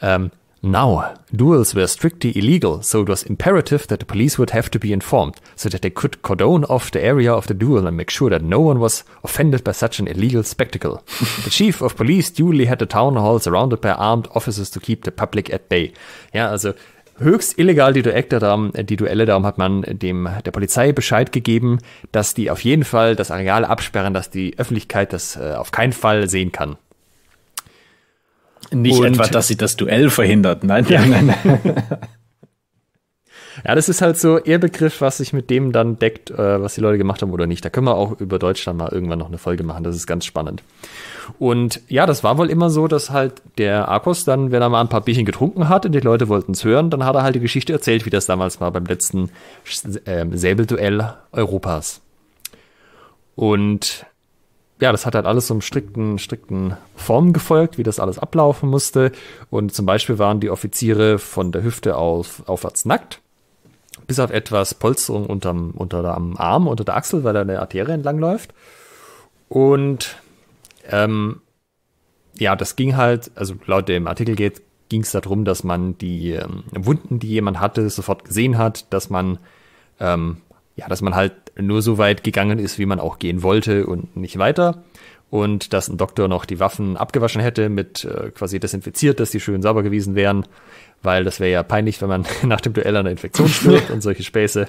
ähm, Now, duels were strictly illegal, so it was imperative that the police would have to be informed, so that they could cordon off the area of the duel and make sure that no one was offended by such an illegal spectacle. the chief of police duly had the town hall surrounded by armed officers to keep the public at bay. Ja, also höchst illegal die, Duekte, darum, die Duelle, darum hat man dem, der Polizei Bescheid gegeben, dass die auf jeden Fall das Areal absperren, dass die Öffentlichkeit das äh, auf keinen Fall sehen kann. Nicht und etwa, dass sie das Duell verhindert. Nein, ja. nein, nein. ja, das ist halt so ihr Begriff, was sich mit dem dann deckt, äh, was die Leute gemacht haben oder nicht. Da können wir auch über Deutschland mal irgendwann noch eine Folge machen. Das ist ganz spannend. Und ja, das war wohl immer so, dass halt der Akos dann, wenn er mal ein paar Bierchen getrunken hat und die Leute wollten es hören, dann hat er halt die Geschichte erzählt, wie das damals war beim letzten äh, Säbelduell Europas. Und ja, das hat halt alles so einem strikten, strikten Formen gefolgt, wie das alles ablaufen musste. Und zum Beispiel waren die Offiziere von der Hüfte auf, aufwärts nackt. Bis auf etwas Polsterung unterm, unter dem Arm, unter der Achsel, weil da eine Arterie entlang läuft. Und ähm, ja, das ging halt, also laut dem Artikel geht, ging es darum, dass man die ähm, Wunden, die jemand hatte, sofort gesehen hat, dass man ähm, ja, dass man halt nur so weit gegangen ist, wie man auch gehen wollte und nicht weiter. Und dass ein Doktor noch die Waffen abgewaschen hätte, mit äh, quasi desinfiziert, dass die schön sauber gewesen wären, weil das wäre ja peinlich, wenn man nach dem Duell an einer Infektion stirbt und solche Späße.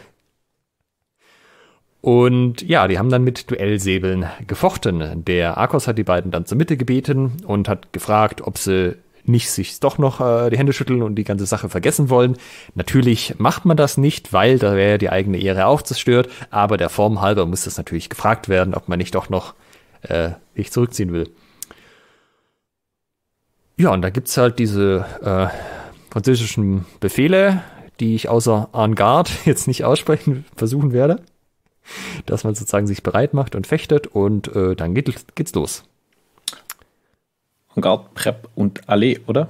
Und ja, die haben dann mit Duellsäbeln gefochten. Der Arkos hat die beiden dann zur Mitte gebeten und hat gefragt, ob sie nicht sich doch noch äh, die Hände schütteln und die ganze Sache vergessen wollen. Natürlich macht man das nicht, weil da wäre die eigene Ehre auch zerstört, aber der Form halber muss das natürlich gefragt werden, ob man nicht doch noch äh, sich zurückziehen will. Ja, und da gibt's halt diese äh, französischen Befehle, die ich außer en garde jetzt nicht aussprechen versuchen werde, dass man sozusagen sich bereit macht und fechtet und äh, dann geht, geht's los. Hongard, Prep und Allee, oder?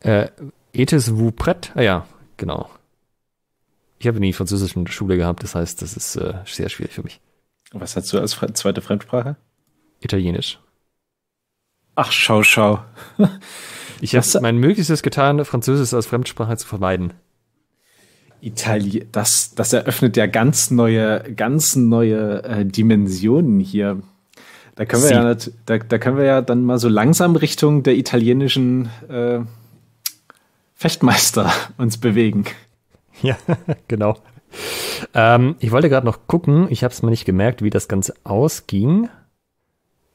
Äh, Etes vous prêt? Ah ja, genau. Ich habe nie Französisch in der Schule gehabt, das heißt, das ist äh, sehr schwierig für mich. Was hast du als fre zweite Fremdsprache? Italienisch. Ach, schau, schau. ich habe mein Möglichstes getan, Französisch als Fremdsprache zu vermeiden. Italien, das, das eröffnet ja ganz neue, ganz neue äh, Dimensionen hier. Da können, wir Sie. ja, da, da, können wir ja dann mal so langsam Richtung der italienischen äh, Fechtmeister uns bewegen. Ja, genau. Ähm, ich wollte gerade noch gucken, ich habe es mir nicht gemerkt, wie das Ganze ausging.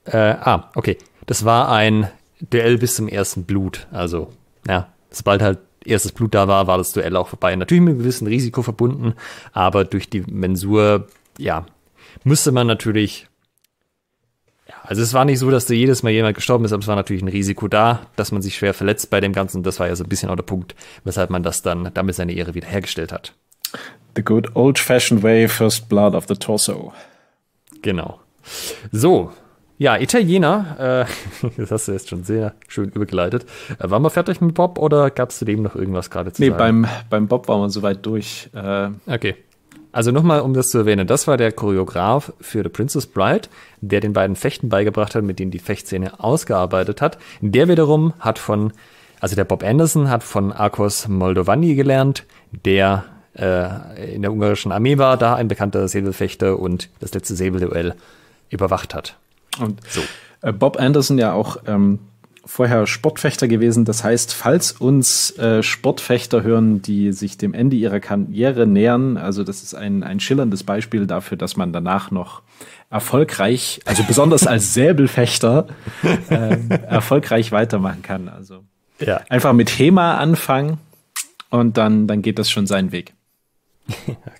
Äh, ah, okay. Das war ein Duell bis zum ersten Blut. Also, ja, sobald halt erstes Blut da war, war das Duell auch vorbei. Natürlich mit einem gewissen Risiko verbunden, aber durch die Mensur, ja, müsste man natürlich also es war nicht so, dass da jedes Mal jemand gestorben ist, aber es war natürlich ein Risiko da, dass man sich schwer verletzt bei dem Ganzen. Das war ja so ein bisschen auch der Punkt, weshalb man das dann damit seine Ehre wiederhergestellt hat. The good old-fashioned way, first blood of the torso. Genau. So, ja, Italiener, äh, das hast du jetzt schon sehr schön übergeleitet. Äh, waren wir fertig mit Bob oder gab es zu dem noch irgendwas gerade zu nee, sagen? Nee, beim, beim Bob waren wir soweit durch. Äh, okay. Also nochmal, um das zu erwähnen, das war der Choreograf für The Princess Bride, der den beiden Fechten beigebracht hat, mit denen die Fechtszene ausgearbeitet hat. Der wiederum hat von, also der Bob Anderson hat von Arkos Moldovani gelernt, der äh, in der ungarischen Armee war, da ein bekannter Säbelfechter und das letzte Säbelduell überwacht hat. Und so. Bob Anderson ja auch ähm, vorher Sportfechter gewesen. Das heißt, falls uns äh, Sportfechter hören, die sich dem Ende ihrer Karriere nähern, also das ist ein, ein schillerndes Beispiel dafür, dass man danach noch erfolgreich, also besonders als Säbelfechter, äh, erfolgreich weitermachen kann. Also ja. einfach mit HEMA anfangen und dann, dann geht das schon seinen Weg.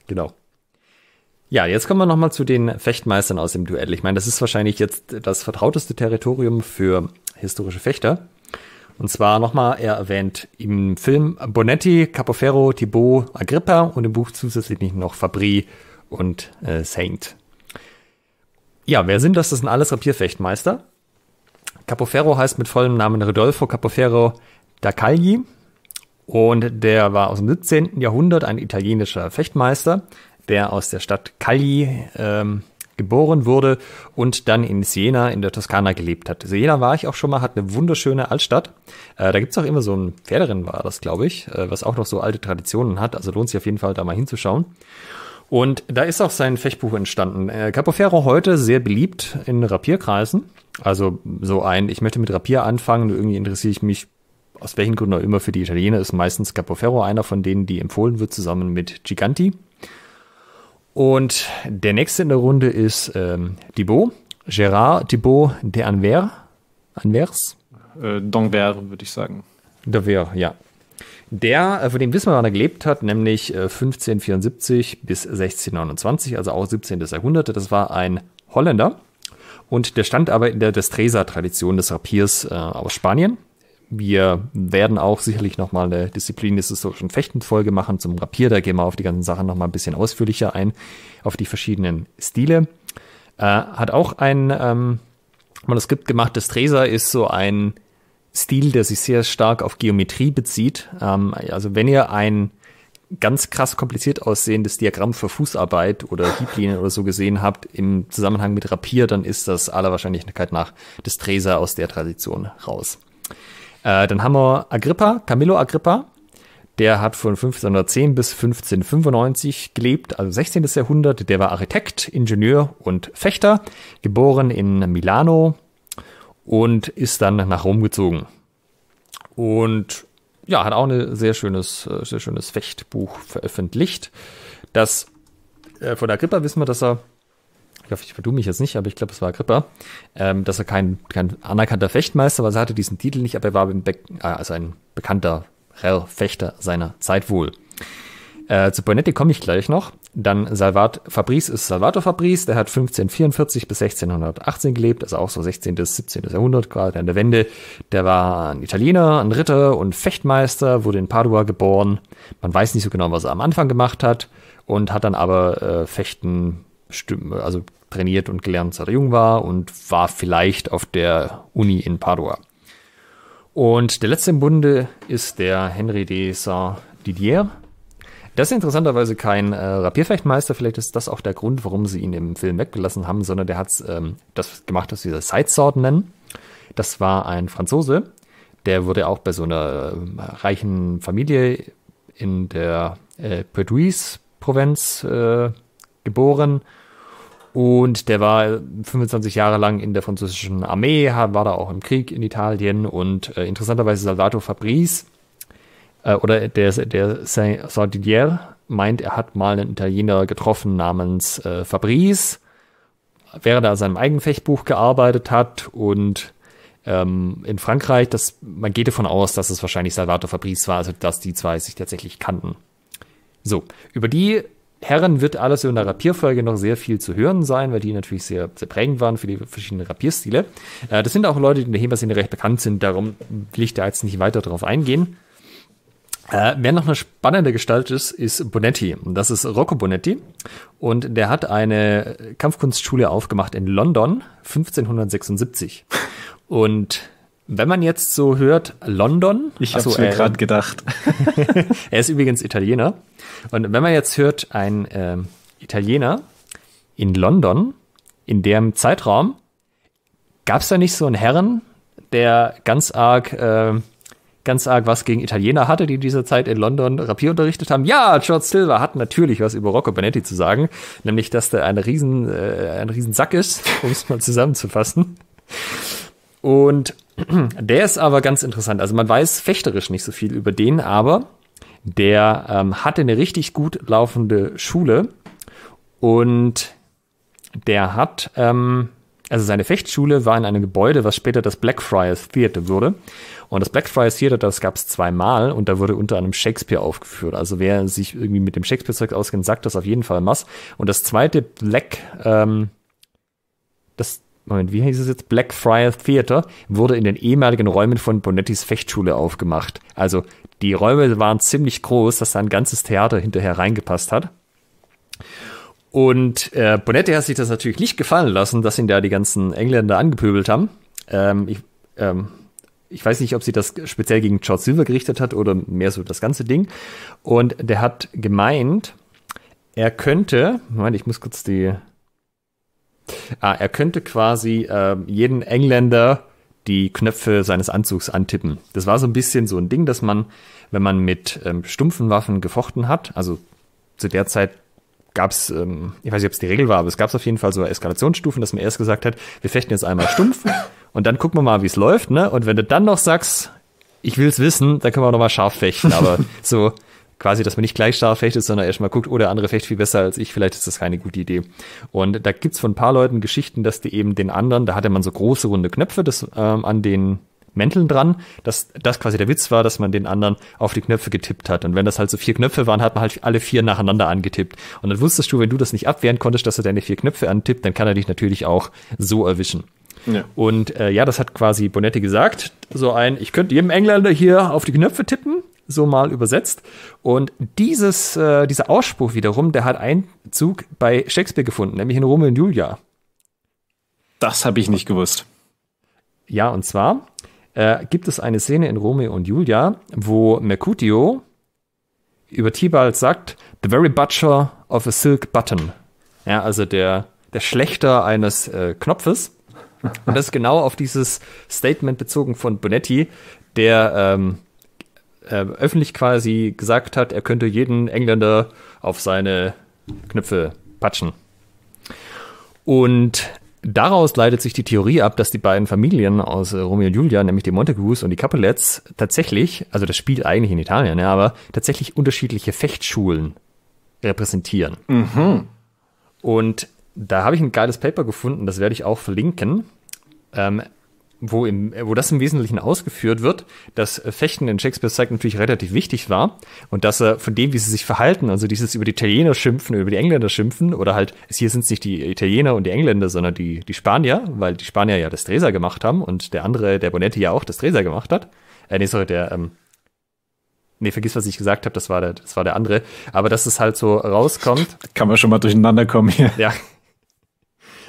genau. Ja, jetzt kommen wir nochmal zu den Fechtmeistern aus dem Duell. Ich meine, das ist wahrscheinlich jetzt das vertrauteste Territorium für historische Fechter. Und zwar nochmal, er erwähnt im Film Bonetti, Capoferro, Thibaut, Agrippa und im Buch zusätzlich noch Fabri und äh, Saint. Ja, wer sind das? Das sind alles Rapierfechtmeister. Capoferro heißt mit vollem Namen Rodolfo Capoferro da Cagli und der war aus dem 17. Jahrhundert ein italienischer Fechtmeister, der aus der Stadt Cagli ähm, geboren wurde und dann in Siena in der Toskana gelebt hat. Siena war ich auch schon mal, hat eine wunderschöne Altstadt. Äh, da gibt's auch immer so ein Pferderennen, war das, glaube ich, äh, was auch noch so alte Traditionen hat. Also lohnt sich auf jeden Fall, da mal hinzuschauen. Und da ist auch sein Fechtbuch entstanden. Äh, Capoferro heute sehr beliebt in Rapierkreisen. Also so ein, ich möchte mit Rapier anfangen, irgendwie interessiere ich mich aus welchen Gründen auch immer für die Italiener ist meistens Capoferro einer von denen, die empfohlen wird, zusammen mit Giganti. Und der nächste in der Runde ist ähm, Thibaut, Gérard Thibaut de Anvers. Anvers? Äh, D'Anvers, würde ich sagen. D'Anvers, ja. Der, äh, von dem wissen wir, wann er gelebt hat, nämlich 1574 äh, bis 1629, also auch 17. Jahrhundert. Das war ein Holländer und der stand aber in der Destresa-Tradition des Rapiers äh, aus Spanien. Wir werden auch sicherlich nochmal eine Disziplin des historischen Fechtens Folge machen zum Rapier. Da gehen wir auf die ganzen Sachen nochmal ein bisschen ausführlicher ein, auf die verschiedenen Stile. Äh, hat auch ein ähm, Manuskript gemacht. Das Treser ist so ein Stil, der sich sehr stark auf Geometrie bezieht. Ähm, also wenn ihr ein ganz krass kompliziert aussehendes Diagramm für Fußarbeit oder Hieblinien oder so gesehen habt im Zusammenhang mit Rapier, dann ist das aller Wahrscheinlichkeit nach das Treser aus der Tradition raus. Äh, dann haben wir Agrippa, Camillo Agrippa. Der hat von 1510 bis 1595 gelebt, also 16. Jahrhundert. Der war Architekt, Ingenieur und Fechter, geboren in Milano und ist dann nach Rom gezogen. Und ja, hat auch ein sehr schönes, äh, sehr schönes Fechtbuch veröffentlicht. Das äh, von der Agrippa wissen wir, dass er ich hoffe, ich vertue mich jetzt nicht, aber ich glaube, es war Agrippa, ähm, dass er kein, kein anerkannter Fechtmeister war, also er hatte diesen Titel nicht, aber er war Be äh, also ein bekannter Fechter seiner Zeit wohl. Äh, zu Bonetti komme ich gleich noch. Dann Salvat Fabrice ist Salvator Fabrice, der hat 1544 bis 1618 gelebt, also auch so 16. bis 17. Jahrhundert, gerade an der Wende. Der war ein Italiener, ein Ritter und Fechtmeister, wurde in Padua geboren. Man weiß nicht so genau, was er am Anfang gemacht hat und hat dann aber äh, Fechten also trainiert und gelernt, seit er jung war und war vielleicht auf der Uni in Padua. Und der letzte im Bunde ist der Henri de Saint-Didier. Das ist interessanterweise kein äh, Rapierfechtmeister. Vielleicht ist das auch der Grund, warum sie ihn im Film weggelassen haben, sondern der hat ähm, das gemacht, was wir Sidesword nennen. Das war ein Franzose. Der wurde auch bei so einer äh, reichen Familie in der äh, Pertuis-Provinz äh, geboren und der war 25 Jahre lang in der französischen Armee, war da auch im Krieg in Italien und äh, interessanterweise Salvato Fabrice äh, oder der, der Saint-Didier meint, er hat mal einen Italiener getroffen namens äh, Fabrice, während er an seinem Eigenfechtbuch gearbeitet hat und ähm, in Frankreich, das, man geht davon aus, dass es wahrscheinlich Salvato Fabrice war, also dass die zwei sich tatsächlich kannten. So, über die Herren wird alles in der Rapierfolge noch sehr viel zu hören sein, weil die natürlich sehr, sehr prägend waren für die verschiedenen Rapierstile. Äh, das sind auch Leute, die in der hemer recht bekannt sind, darum will ich da jetzt nicht weiter drauf eingehen. Äh, wer noch eine spannende Gestalt ist, ist Bonetti. Das ist Rocco Bonetti. Und der hat eine Kampfkunstschule aufgemacht in London 1576. Und wenn man jetzt so hört, London. Ich habe mir äh, gerade gedacht. er ist übrigens Italiener. Und wenn man jetzt hört, ein äh, Italiener in London, in dem Zeitraum, gab es da nicht so einen Herren, der ganz arg, äh, ganz arg was gegen Italiener hatte, die in dieser Zeit in London Rapier unterrichtet haben? Ja, George Silver hat natürlich was über Rocco Benetti zu sagen, nämlich, dass der ein riesen, äh, ein riesen Sack ist, um es mal zusammenzufassen. Und Der ist aber ganz interessant. Also man weiß fechterisch nicht so viel über den, aber der ähm, hatte eine richtig gut laufende Schule und der hat, ähm, also seine Fechtschule war in einem Gebäude, was später das Blackfriars Theater wurde. Und das Blackfriars Theater, das gab es zweimal und da wurde unter anderem Shakespeare aufgeführt. Also wer sich irgendwie mit dem Shakespeare-Zeug auskennt, sagt das auf jeden Fall mass. Und das zweite Black, ähm, das Moment, wie hieß es jetzt? Blackfriar Theater wurde in den ehemaligen Räumen von Bonettis Fechtschule aufgemacht. Also die Räume waren ziemlich groß, dass da ein ganzes Theater hinterher reingepasst hat. Und äh, Bonetti hat sich das natürlich nicht gefallen lassen, dass ihn da die ganzen Engländer angepöbelt haben. Ähm, ich, ähm, ich weiß nicht, ob sie das speziell gegen George Silver gerichtet hat oder mehr so das ganze Ding. Und der hat gemeint, er könnte, Moment, ich muss kurz die Ah, er könnte quasi ähm, jeden Engländer die Knöpfe seines Anzugs antippen. Das war so ein bisschen so ein Ding, dass man, wenn man mit ähm, stumpfen Waffen gefochten hat, also zu der Zeit gab es, ähm, ich weiß nicht, ob es die Regel war, aber es gab auf jeden Fall so Eskalationsstufen, dass man erst gesagt hat, wir fechten jetzt einmal stumpf und dann gucken wir mal, wie es läuft, ne? Und wenn du dann noch sagst, ich will's wissen, dann können wir auch nochmal scharf fechten, aber so quasi, dass man nicht gleich starr fechtet, sondern erstmal guckt, oh, der andere fecht viel besser als ich, vielleicht ist das keine gute Idee. Und da gibt's von ein paar Leuten Geschichten, dass die eben den anderen, da hatte man so große runde Knöpfe das, ähm, an den Mänteln dran, dass das quasi der Witz war, dass man den anderen auf die Knöpfe getippt hat. Und wenn das halt so vier Knöpfe waren, hat man halt alle vier nacheinander angetippt. Und dann wusstest du, wenn du das nicht abwehren konntest, dass er deine vier Knöpfe antippt, dann kann er dich natürlich auch so erwischen. Ja. Und äh, ja, das hat quasi Bonetti gesagt. So ein, ich könnte jedem Engländer hier auf die Knöpfe tippen so mal übersetzt. Und dieses, äh, dieser Ausspruch wiederum, der hat Einzug bei Shakespeare gefunden, nämlich in Romeo und Julia. Das habe ich nicht gewusst. Ja, und zwar äh, gibt es eine Szene in Romeo und Julia, wo Mercutio über Tibalt sagt, The very butcher of a silk button. Ja, also der, der Schlechter eines äh, Knopfes. Und das ist genau auf dieses Statement bezogen von Bonetti, der ähm, äh, öffentlich quasi gesagt hat, er könnte jeden Engländer auf seine Knöpfe patschen. Und daraus leitet sich die Theorie ab, dass die beiden Familien aus äh, Romeo und Julia, nämlich die Montagues und die Capulets, tatsächlich, also das spielt eigentlich in Italien, ja, aber tatsächlich unterschiedliche Fechtschulen repräsentieren. Mhm. Und da habe ich ein geiles Paper gefunden, das werde ich auch verlinken. Ähm, wo, im, wo das im Wesentlichen ausgeführt wird, dass äh, Fechten in Shakespeares Zeit natürlich relativ wichtig war und dass er äh, von dem, wie sie sich verhalten, also dieses über die Italiener schimpfen, über die Engländer schimpfen oder halt, hier sind es nicht die Italiener und die Engländer, sondern die, die Spanier, weil die Spanier ja das Dreser gemacht haben und der andere, der Bonetti ja auch das Dreser gemacht hat. Äh, nee, sorry, der, ähm, Nee, vergiss, was ich gesagt habe, das war der, das war der andere. Aber dass es halt so rauskommt. Kann man schon mal durcheinander kommen hier. Ja,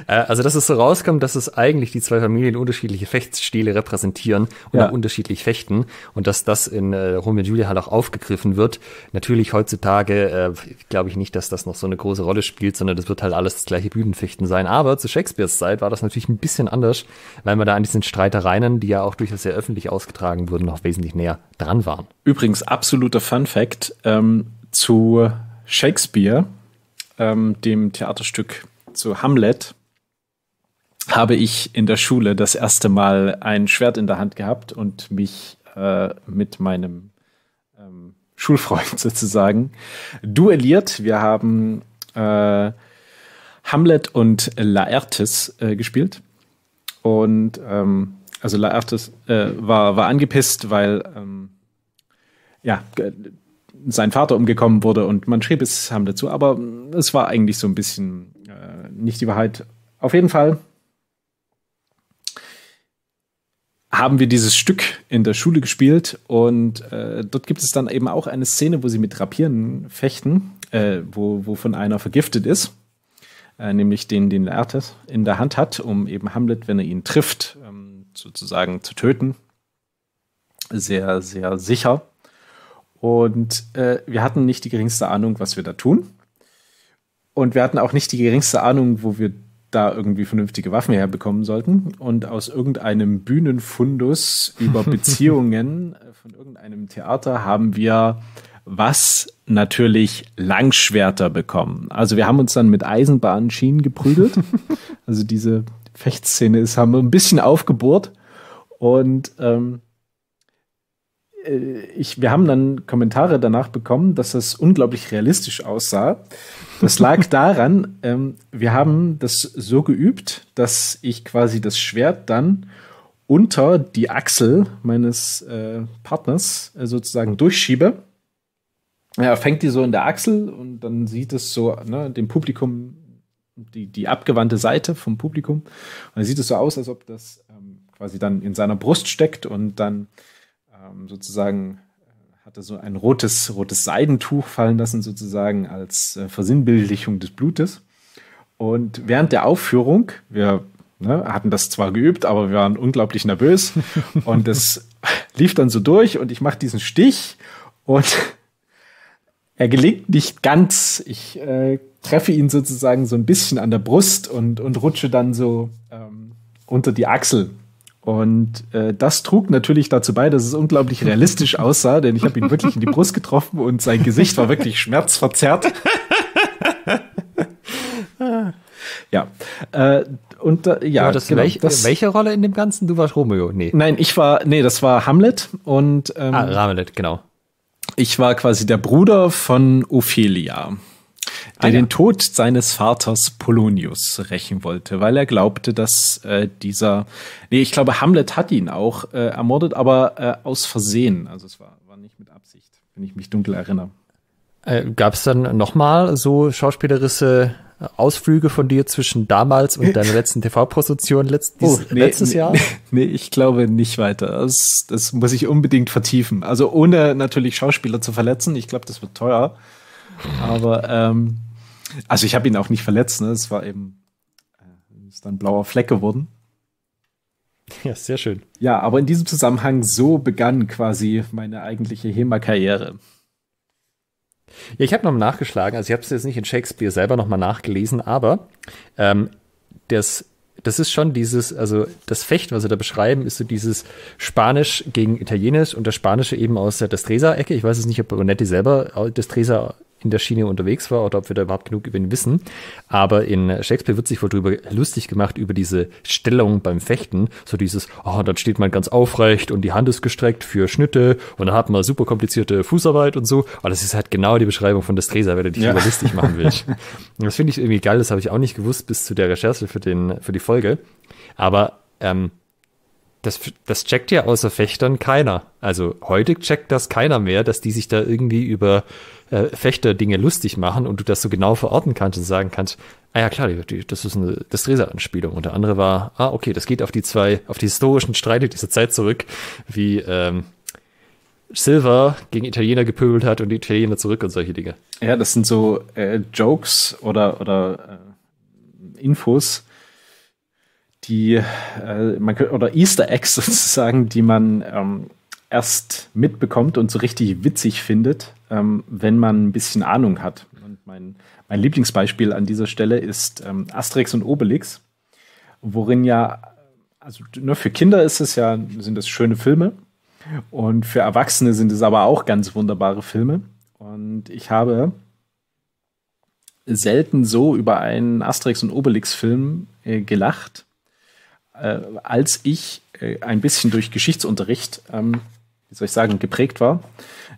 äh, also, dass es so rauskommt, dass es eigentlich die zwei Familien unterschiedliche Fechtstile repräsentieren und ja. auch unterschiedlich fechten und dass das in äh, Romeo und Julia halt auch aufgegriffen wird. Natürlich heutzutage äh, glaube ich nicht, dass das noch so eine große Rolle spielt, sondern das wird halt alles das gleiche Bühnenfechten sein. Aber zu Shakespeares Zeit war das natürlich ein bisschen anders, weil man da an diesen Streitereien, die ja auch durchaus sehr öffentlich ausgetragen wurden, noch wesentlich näher dran waren. Übrigens, absoluter Fun Fact ähm, zu Shakespeare, ähm, dem Theaterstück zu Hamlet habe ich in der Schule das erste Mal ein Schwert in der Hand gehabt und mich äh, mit meinem ähm, Schulfreund sozusagen duelliert. Wir haben äh, Hamlet und Laertes äh, gespielt. Und ähm, also Laertes äh, war, war angepisst, weil ähm, ja, sein Vater umgekommen wurde und man schrieb es Hamlet zu, aber es war eigentlich so ein bisschen äh, nicht die Wahrheit. Auf jeden Fall haben wir dieses Stück in der Schule gespielt und äh, dort gibt es dann eben auch eine Szene, wo sie mit Rapieren fechten, äh, wo, von einer vergiftet ist, äh, nämlich den, den Laertes in der Hand hat, um eben Hamlet, wenn er ihn trifft, ähm, sozusagen zu töten. Sehr, sehr sicher. Und äh, wir hatten nicht die geringste Ahnung, was wir da tun. Und wir hatten auch nicht die geringste Ahnung, wo wir da irgendwie vernünftige Waffen herbekommen sollten und aus irgendeinem Bühnenfundus über Beziehungen von irgendeinem Theater haben wir was natürlich Langschwerter bekommen. Also wir haben uns dann mit Eisenbahnschienen geprügelt. also diese Fechtszene ist haben wir ein bisschen aufgebohrt und ähm, äh, ich, wir haben dann Kommentare danach bekommen, dass das unglaublich realistisch aussah. Das lag daran, ähm, wir haben das so geübt, dass ich quasi das Schwert dann unter die Achsel meines äh, Partners äh, sozusagen durchschiebe. Ja, fängt die so in der Achsel und dann sieht es so ne, dem Publikum die, die abgewandte Seite vom Publikum. Und dann sieht es so aus, als ob das ähm, quasi dann in seiner Brust steckt und dann ähm, sozusagen äh, hatte so ein rotes, rotes Seidentuch fallen lassen, sozusagen als äh, Versinnbildlichung des Blutes. Und während der Aufführung, wir ne, hatten das zwar geübt, aber wir waren unglaublich nervös und es lief dann so durch und ich mache diesen Stich und er gelingt nicht ganz. Ich äh, treffe ihn sozusagen so ein bisschen an der Brust und, und rutsche dann so ähm, unter die Achsel und äh, das trug natürlich dazu bei, dass es unglaublich realistisch aussah, denn ich habe ihn wirklich in die Brust getroffen und sein Gesicht war wirklich schmerzverzerrt. ja. Äh, und äh, ja, das genau, welch, das, welche Rolle in dem Ganzen? Du warst Romeo, nee. Nein, ich war, nee, das war Hamlet und ähm, Ah, Ramlet, genau. Ich war quasi der Bruder von Ophelia der ah, ja. den Tod seines Vaters Polonius rächen wollte, weil er glaubte, dass äh, dieser, nee, ich glaube, Hamlet hat ihn auch äh, ermordet, aber äh, aus Versehen. Also es war, war nicht mit Absicht, wenn ich mich dunkel erinnere. Äh, Gab es dann nochmal so schauspielerische äh, Ausflüge von dir zwischen damals und deiner letzten TV-Position letzt, oh, nee, letztes nee, Jahr? Nee, ich glaube nicht weiter. Das, das muss ich unbedingt vertiefen. Also ohne natürlich Schauspieler zu verletzen. Ich glaube, das wird teuer. Aber ähm, also ich habe ihn auch nicht verletzt, ne? Es war eben äh, ist dann blauer Fleck geworden. Ja, sehr schön. Ja, aber in diesem Zusammenhang so begann quasi meine eigentliche HEMA-Karriere. Ja, ich habe nochmal nachgeschlagen, also ich habe es jetzt nicht in Shakespeare selber nochmal nachgelesen, aber ähm, das, das ist schon dieses, also das Fechten, was sie da beschreiben, ist so dieses Spanisch gegen Italienisch und das Spanische eben aus der Destresa-Ecke. Ich weiß es nicht, ob Bonetti selber äh, Destresa in der Schiene unterwegs war oder ob wir da überhaupt genug über ihn wissen. Aber in Shakespeare wird sich wohl darüber lustig gemacht, über diese Stellung beim Fechten. So dieses, oh, dann steht man ganz aufrecht und die Hand ist gestreckt für Schnitte und dann hat man super komplizierte Fußarbeit und so. Aber das ist halt genau die Beschreibung von Destresa, wenn du dich ja. lustig machen willst. das finde ich irgendwie geil, das habe ich auch nicht gewusst bis zu der Recherche für, den, für die Folge. Aber ähm, das, das checkt ja außer Fechtern keiner. Also heute checkt das keiner mehr, dass die sich da irgendwie über äh, Fechter-Dinge lustig machen und du das so genau verorten kannst und sagen kannst, ah ja klar, die, das ist eine Destresa-Anspielung. Und der andere war, ah okay, das geht auf die zwei, auf die historischen Streite dieser Zeit zurück, wie ähm, Silver gegen Italiener gepöbelt hat und die Italiener zurück und solche Dinge. Ja, das sind so äh, Jokes oder, oder äh, Infos, die äh, man oder Easter Eggs sozusagen, die man ähm, erst mitbekommt und so richtig witzig findet, ähm, wenn man ein bisschen Ahnung hat. Und mein, mein Lieblingsbeispiel an dieser Stelle ist ähm, Asterix und Obelix, worin ja, also nur ne, für Kinder ist es ja, sind das schöne Filme. Und für Erwachsene sind es aber auch ganz wunderbare Filme. Und ich habe selten so über einen Asterix und Obelix-Film äh, gelacht, äh, als ich äh, ein bisschen durch Geschichtsunterricht, ähm, wie soll ich sagen, geprägt war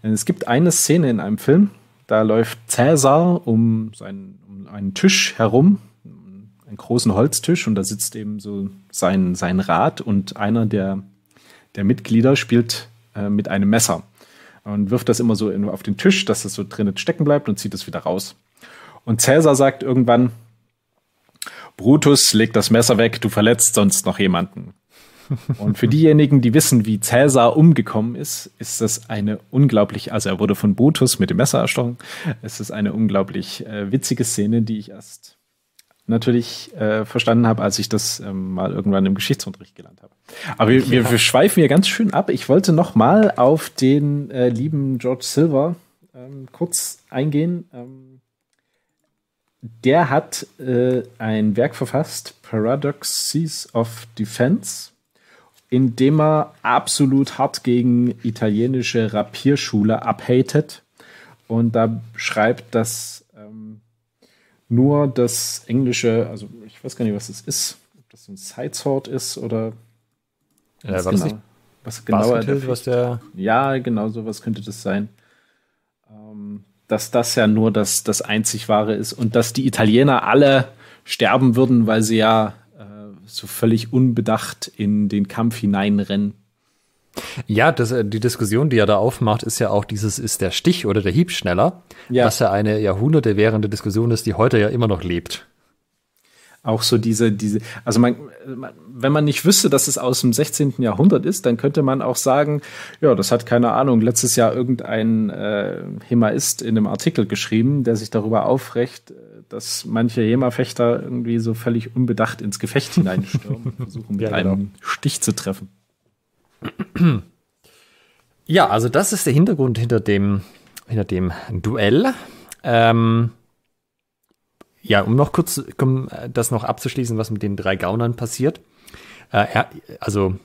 äh, es gibt eine Szene in einem Film, da läuft Cäsar um, seinen, um einen Tisch herum, einen großen Holztisch, und da sitzt eben so sein, sein Rat und einer der, der Mitglieder spielt äh, mit einem Messer und wirft das immer so in, auf den Tisch, dass das so drinnen stecken bleibt und zieht es wieder raus. Und Cäsar sagt irgendwann, Brutus, leg das Messer weg, du verletzt sonst noch jemanden. Und für diejenigen, die wissen, wie Cäsar umgekommen ist, ist das eine unglaublich, also er wurde von Brutus mit dem Messer erstochen. Es ist eine unglaublich äh, witzige Szene, die ich erst natürlich äh, verstanden habe, als ich das ähm, mal irgendwann im Geschichtsunterricht gelernt habe. Aber wir, ja. wir, wir schweifen hier ganz schön ab. Ich wollte noch mal auf den äh, lieben George Silver ähm, kurz eingehen. Ähm, der hat äh, ein Werk verfasst, Paradoxes of Defense indem er absolut hart gegen italienische Rapierschule abhatet und da schreibt, dass ähm, nur das englische, also ich weiß gar nicht, was das ist, ob das so ein Sidesword ist oder ja, äh, was, genau, das nicht was genauer was der Ja, genau sowas könnte das sein. Ähm, dass das ja nur das, das einzig wahre ist und dass die Italiener alle sterben würden, weil sie ja so völlig unbedacht in den Kampf hineinrennen. Ja, das, äh, die Diskussion, die er da aufmacht, ist ja auch dieses, ist der Stich oder der Hieb schneller, ja. was ja eine Jahrhunderte währende Diskussion ist, die heute ja immer noch lebt. Auch so diese, diese, also man, man, wenn man nicht wüsste, dass es aus dem 16. Jahrhundert ist, dann könnte man auch sagen, ja, das hat keine Ahnung, letztes Jahr irgendein äh, Hemaist in einem Artikel geschrieben, der sich darüber aufrecht, äh, dass manche Hema-Fechter irgendwie so völlig unbedacht ins Gefecht hineinstürmen und versuchen, mit ja, genau. einem Stich zu treffen. Ja, also das ist der Hintergrund hinter dem, hinter dem Duell. Ähm, ja, um noch kurz um äh, das noch abzuschließen, was mit den drei Gaunern passiert. Äh, er, also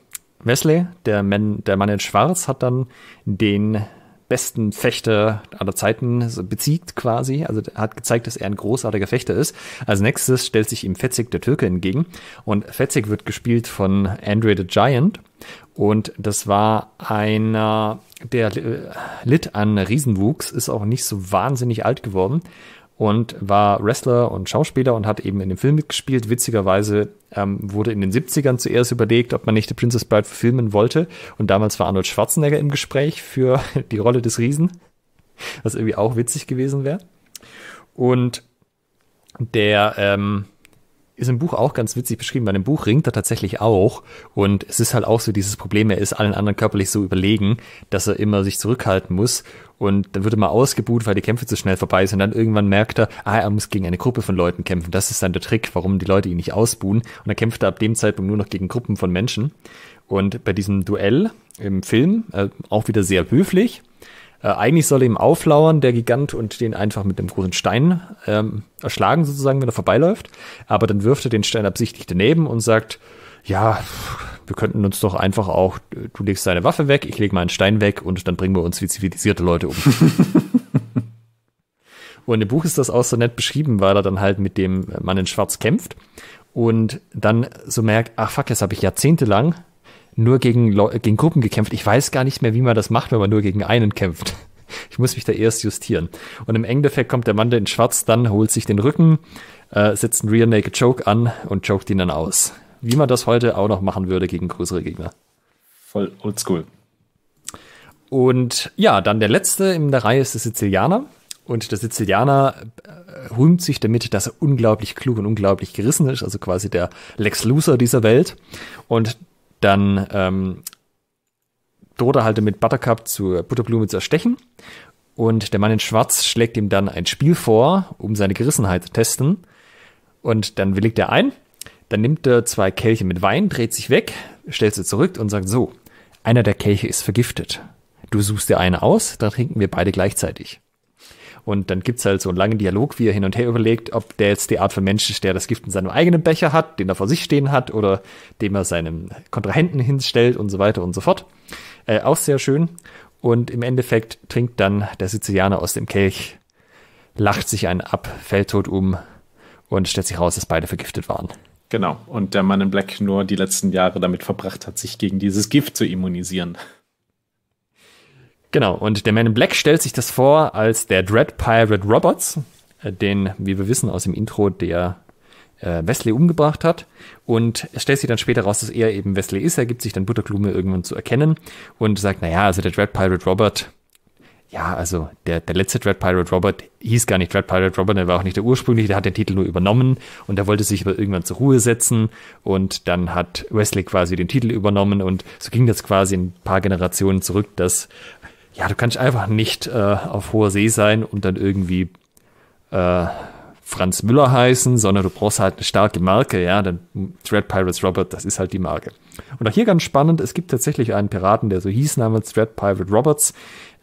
Wesley, der, Man, der Mann in Schwarz, hat dann den besten Fechter aller Zeiten bezieht quasi. Also hat gezeigt, dass er ein großartiger Fechter ist. Als nächstes stellt sich ihm Fetzig der Türke entgegen. Und Fetzig wird gespielt von Andre the Giant. Und das war einer, der äh, litt an Riesenwuchs, ist auch nicht so wahnsinnig alt geworden und war Wrestler und Schauspieler und hat eben in dem Film mitgespielt. Witzigerweise ähm, wurde in den 70ern zuerst überlegt, ob man nicht The Princess Bride verfilmen wollte. Und damals war Arnold Schwarzenegger im Gespräch für die Rolle des Riesen, was irgendwie auch witzig gewesen wäre. Und der ähm, ist im Buch auch ganz witzig beschrieben, weil im Buch ringt er tatsächlich auch. Und es ist halt auch so dieses Problem, er ist allen anderen körperlich so überlegen, dass er immer sich zurückhalten muss und dann wird er mal ausgebuht, weil die Kämpfe zu schnell vorbei sind. Und dann irgendwann merkt er, ah, er muss gegen eine Gruppe von Leuten kämpfen. Das ist dann der Trick, warum die Leute ihn nicht ausbuhen. Und dann kämpft er ab dem Zeitpunkt nur noch gegen Gruppen von Menschen. Und bei diesem Duell im Film, äh, auch wieder sehr höflich, äh, eigentlich soll er ihm auflauern, der Gigant, und den einfach mit einem großen Stein ähm, erschlagen, sozusagen, wenn er vorbeiläuft. Aber dann wirft er den Stein absichtlich daneben und sagt, ja, pff, wir könnten uns doch einfach auch, du legst deine Waffe weg, ich lege meinen Stein weg und dann bringen wir uns wie zivilisierte Leute um. und im Buch ist das auch so nett beschrieben, weil er dann halt mit dem Mann in Schwarz kämpft und dann so merkt, ach fuck, jetzt habe ich jahrzehntelang nur gegen, gegen Gruppen gekämpft. Ich weiß gar nicht mehr, wie man das macht, wenn man nur gegen einen kämpft. Ich muss mich da erst justieren. Und im Endeffekt kommt der Mann in Schwarz, dann holt sich den Rücken, äh, setzt einen Real Naked Choke an und chokt ihn dann aus wie man das heute auch noch machen würde gegen größere Gegner. Voll oldschool. Und ja, dann der letzte in der Reihe ist der Sizilianer. Und der Sizilianer äh, rühmt sich damit, dass er unglaublich klug und unglaublich gerissen ist, also quasi der Lex Loser dieser Welt. Und dann ähm, droht er halt mit Buttercup zur Butterblume zu erstechen. Und der Mann in Schwarz schlägt ihm dann ein Spiel vor, um seine Gerissenheit zu testen. Und dann willigt er ein dann nimmt er zwei Kelche mit Wein, dreht sich weg, stellt sie zurück und sagt so, einer der Kelche ist vergiftet. Du suchst dir eine aus, dann trinken wir beide gleichzeitig. Und dann gibt es halt so einen langen Dialog, wie er hin und her überlegt, ob der jetzt die Art von Mensch ist, der das Gift in seinem eigenen Becher hat, den er vor sich stehen hat oder dem er seinem Kontrahenten hinstellt und so weiter und so fort. Äh, auch sehr schön. Und im Endeffekt trinkt dann der Sizilianer aus dem Kelch, lacht sich einen ab, fällt tot um und stellt sich raus, dass beide vergiftet waren. Genau. Und der Mann in Black nur die letzten Jahre damit verbracht hat, sich gegen dieses Gift zu immunisieren. Genau. Und der Man in Black stellt sich das vor als der Dread Pirate Roberts, äh, den, wie wir wissen aus dem Intro, der äh, Wesley umgebracht hat. Und es stellt sich dann später raus, dass er eben Wesley ist. Er gibt sich dann Butterblume irgendwann zu erkennen und sagt, naja, also der Dread Pirate Robert, ja, also der, der letzte Dread Pirate Robert hieß gar nicht Dread Pirate Robert, der war auch nicht der ursprüngliche, der hat den Titel nur übernommen und der wollte sich aber irgendwann zur Ruhe setzen und dann hat Wesley quasi den Titel übernommen und so ging das quasi ein paar Generationen zurück, dass ja, du kannst einfach nicht äh, auf hoher See sein und dann irgendwie äh, Franz Müller heißen, sondern du brauchst halt eine starke Marke, ja, dann Dread Pirates Robert, das ist halt die Marke. Und auch hier ganz spannend, es gibt tatsächlich einen Piraten, der so hieß, namens Red Pirate Roberts.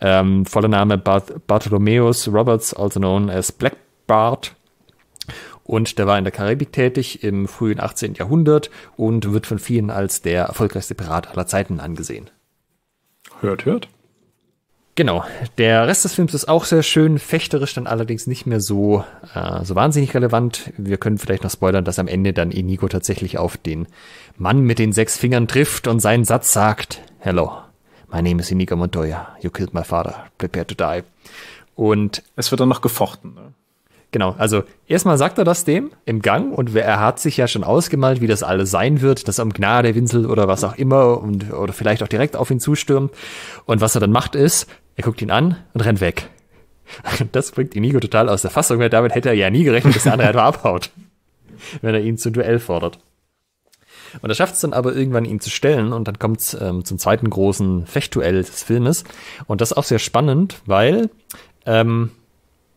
Ähm, voller Name Bart Bartholomeus Roberts, also known as Black Bart. Und der war in der Karibik tätig im frühen 18. Jahrhundert und wird von vielen als der erfolgreichste Pirat aller Zeiten angesehen. Hört, hört. Genau. Der Rest des Films ist auch sehr schön, fechterisch dann allerdings nicht mehr so, äh, so wahnsinnig relevant. Wir können vielleicht noch spoilern, dass am Ende dann Inigo tatsächlich auf den Mann mit den sechs Fingern trifft und seinen Satz sagt, Hello, my name is Inigo Montoya, you killed my father, prepare to die. Und es wird dann noch gefochten. Ne? Genau, also erstmal sagt er das dem im Gang und er hat sich ja schon ausgemalt, wie das alles sein wird, dass er um Gnade winselt oder was auch immer und oder vielleicht auch direkt auf ihn zustürmt. Und was er dann macht ist, er guckt ihn an und rennt weg. Das bringt Inigo total aus der Fassung, weil damit hätte er ja nie gerechnet, dass der andere einfach abhaut, wenn er ihn zum Duell fordert. Und er schafft es dann aber irgendwann, ihn zu stellen. Und dann kommt es ähm, zum zweiten großen Fechtduell des Filmes. Und das ist auch sehr spannend, weil ähm,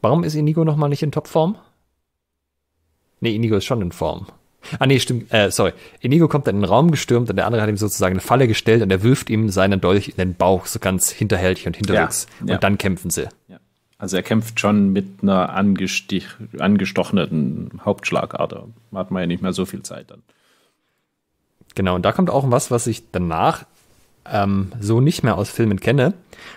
warum ist Inigo nochmal nicht in Topform? Nee, Inigo ist schon in Form. Ah nee, stimmt, äh, sorry. Inigo kommt dann in den Raum gestürmt und der andere hat ihm sozusagen eine Falle gestellt und er wirft ihm seinen Dolch in den Bauch, so ganz hinterhältig und hinterwegs. Ja, ja. Und dann kämpfen sie. Ja. Also er kämpft schon mit einer angestochenen Hauptschlagader. Hat man ja nicht mehr so viel Zeit dann. Genau, und da kommt auch was, was ich danach ähm, so nicht mehr aus Filmen kenne.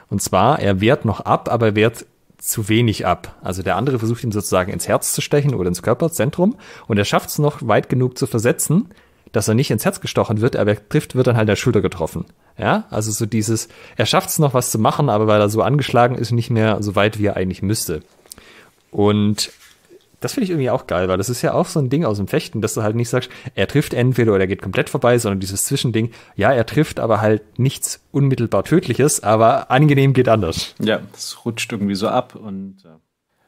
Und zwar, er wehrt noch ab, aber er wehrt zu wenig ab. Also der andere versucht ihm sozusagen ins Herz zu stechen oder ins Körperzentrum und er schafft es noch weit genug zu versetzen, dass er nicht ins Herz gestochen wird, aber er trifft, wird dann halt in der Schulter getroffen. Ja, also so dieses, er schafft es noch was zu machen, aber weil er so angeschlagen ist, nicht mehr so weit, wie er eigentlich müsste. Und das finde ich irgendwie auch geil, weil das ist ja auch so ein Ding aus dem Fechten, dass du halt nicht sagst, er trifft entweder oder er geht komplett vorbei, sondern dieses Zwischending, ja, er trifft, aber halt nichts unmittelbar Tödliches, aber angenehm geht anders. Ja, das rutscht irgendwie so ab und äh,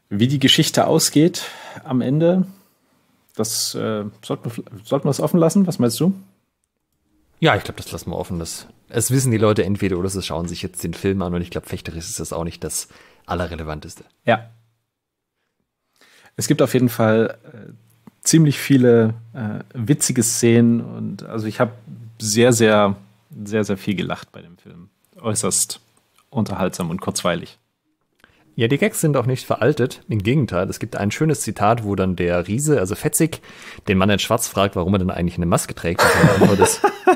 wie die Geschichte ausgeht am Ende, das äh, sollten, wir, sollten es offen lassen, was meinst du? Ja, ich glaube, das lassen wir offen. Das, es wissen die Leute entweder oder sie schauen sich jetzt den Film an und ich glaube, fechterisch ist das auch nicht das Allerrelevanteste. Ja, es gibt auf jeden Fall äh, ziemlich viele äh, witzige Szenen und also ich habe sehr, sehr, sehr, sehr viel gelacht bei dem Film. Äußerst unterhaltsam und kurzweilig. Ja, die Gags sind auch nicht veraltet. Im Gegenteil, es gibt ein schönes Zitat, wo dann der Riese, also Fetzig, den Mann in Schwarz fragt, warum er denn eigentlich eine Maske trägt. Und er antwortet,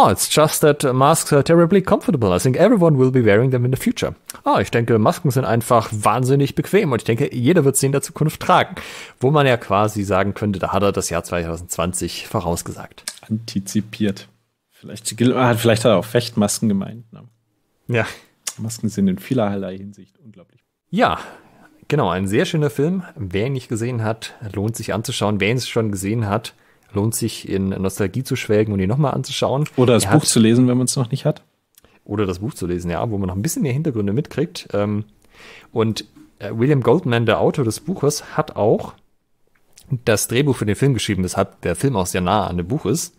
Oh, it's just that masks are terribly comfortable. I think everyone will be wearing them in the future. Oh, ich denke, Masken sind einfach wahnsinnig bequem und ich denke, jeder wird sie in der Zukunft tragen. Wo man ja quasi sagen könnte, da hat er das Jahr 2020 vorausgesagt. Antizipiert. Vielleicht, ah, vielleicht hat er auch Fechtmasken gemeint. Ne? Ja. Masken sind in vielerlei Hinsicht unglaublich. Ja, genau, ein sehr schöner Film. Wer ihn nicht gesehen hat, lohnt sich anzuschauen. Wer ihn schon gesehen hat, lohnt sich in Nostalgie zu schwelgen und ihn nochmal anzuschauen. Oder das er Buch hat, zu lesen, wenn man es noch nicht hat. Oder das Buch zu lesen, ja, wo man noch ein bisschen mehr Hintergründe mitkriegt. Ähm, und äh, William Goldman, der Autor des Buches, hat auch das Drehbuch für den Film geschrieben, weshalb der Film auch sehr nah an dem Buch ist.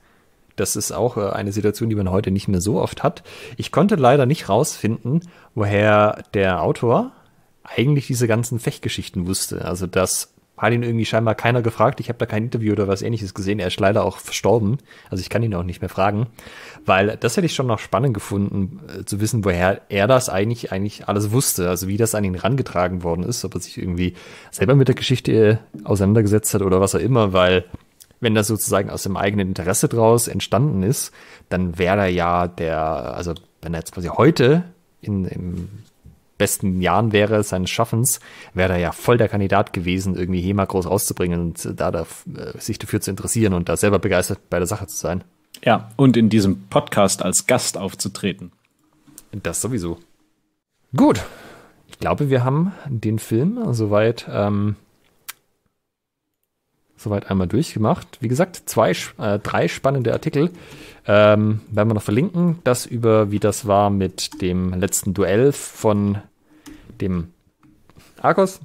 Das ist auch äh, eine Situation, die man heute nicht mehr so oft hat. Ich konnte leider nicht rausfinden, woher der Autor eigentlich diese ganzen Fechtgeschichten wusste. Also, dass hat ihn irgendwie scheinbar keiner gefragt. Ich habe da kein Interview oder was ähnliches gesehen. Er ist leider auch verstorben. Also ich kann ihn auch nicht mehr fragen. Weil das hätte ich schon noch spannend gefunden, äh, zu wissen, woher er das eigentlich, eigentlich alles wusste. Also wie das an ihn rangetragen worden ist. Ob er sich irgendwie selber mit der Geschichte äh, auseinandergesetzt hat oder was auch immer. Weil wenn das sozusagen aus dem eigenen Interesse draus entstanden ist, dann wäre er ja der, also wenn er jetzt quasi heute in, im besten Jahren wäre seines Schaffens, wäre er ja voll der Kandidat gewesen, irgendwie HEMA groß rauszubringen und äh, da, da äh, sich dafür zu interessieren und da selber begeistert bei der Sache zu sein. Ja, und in diesem Podcast als Gast aufzutreten. Das sowieso. Gut. Ich glaube, wir haben den Film soweit ähm, soweit einmal durchgemacht. Wie gesagt, zwei, äh, drei spannende Artikel ähm, werden wir noch verlinken. Das über, wie das war mit dem letzten Duell von dem Arcos.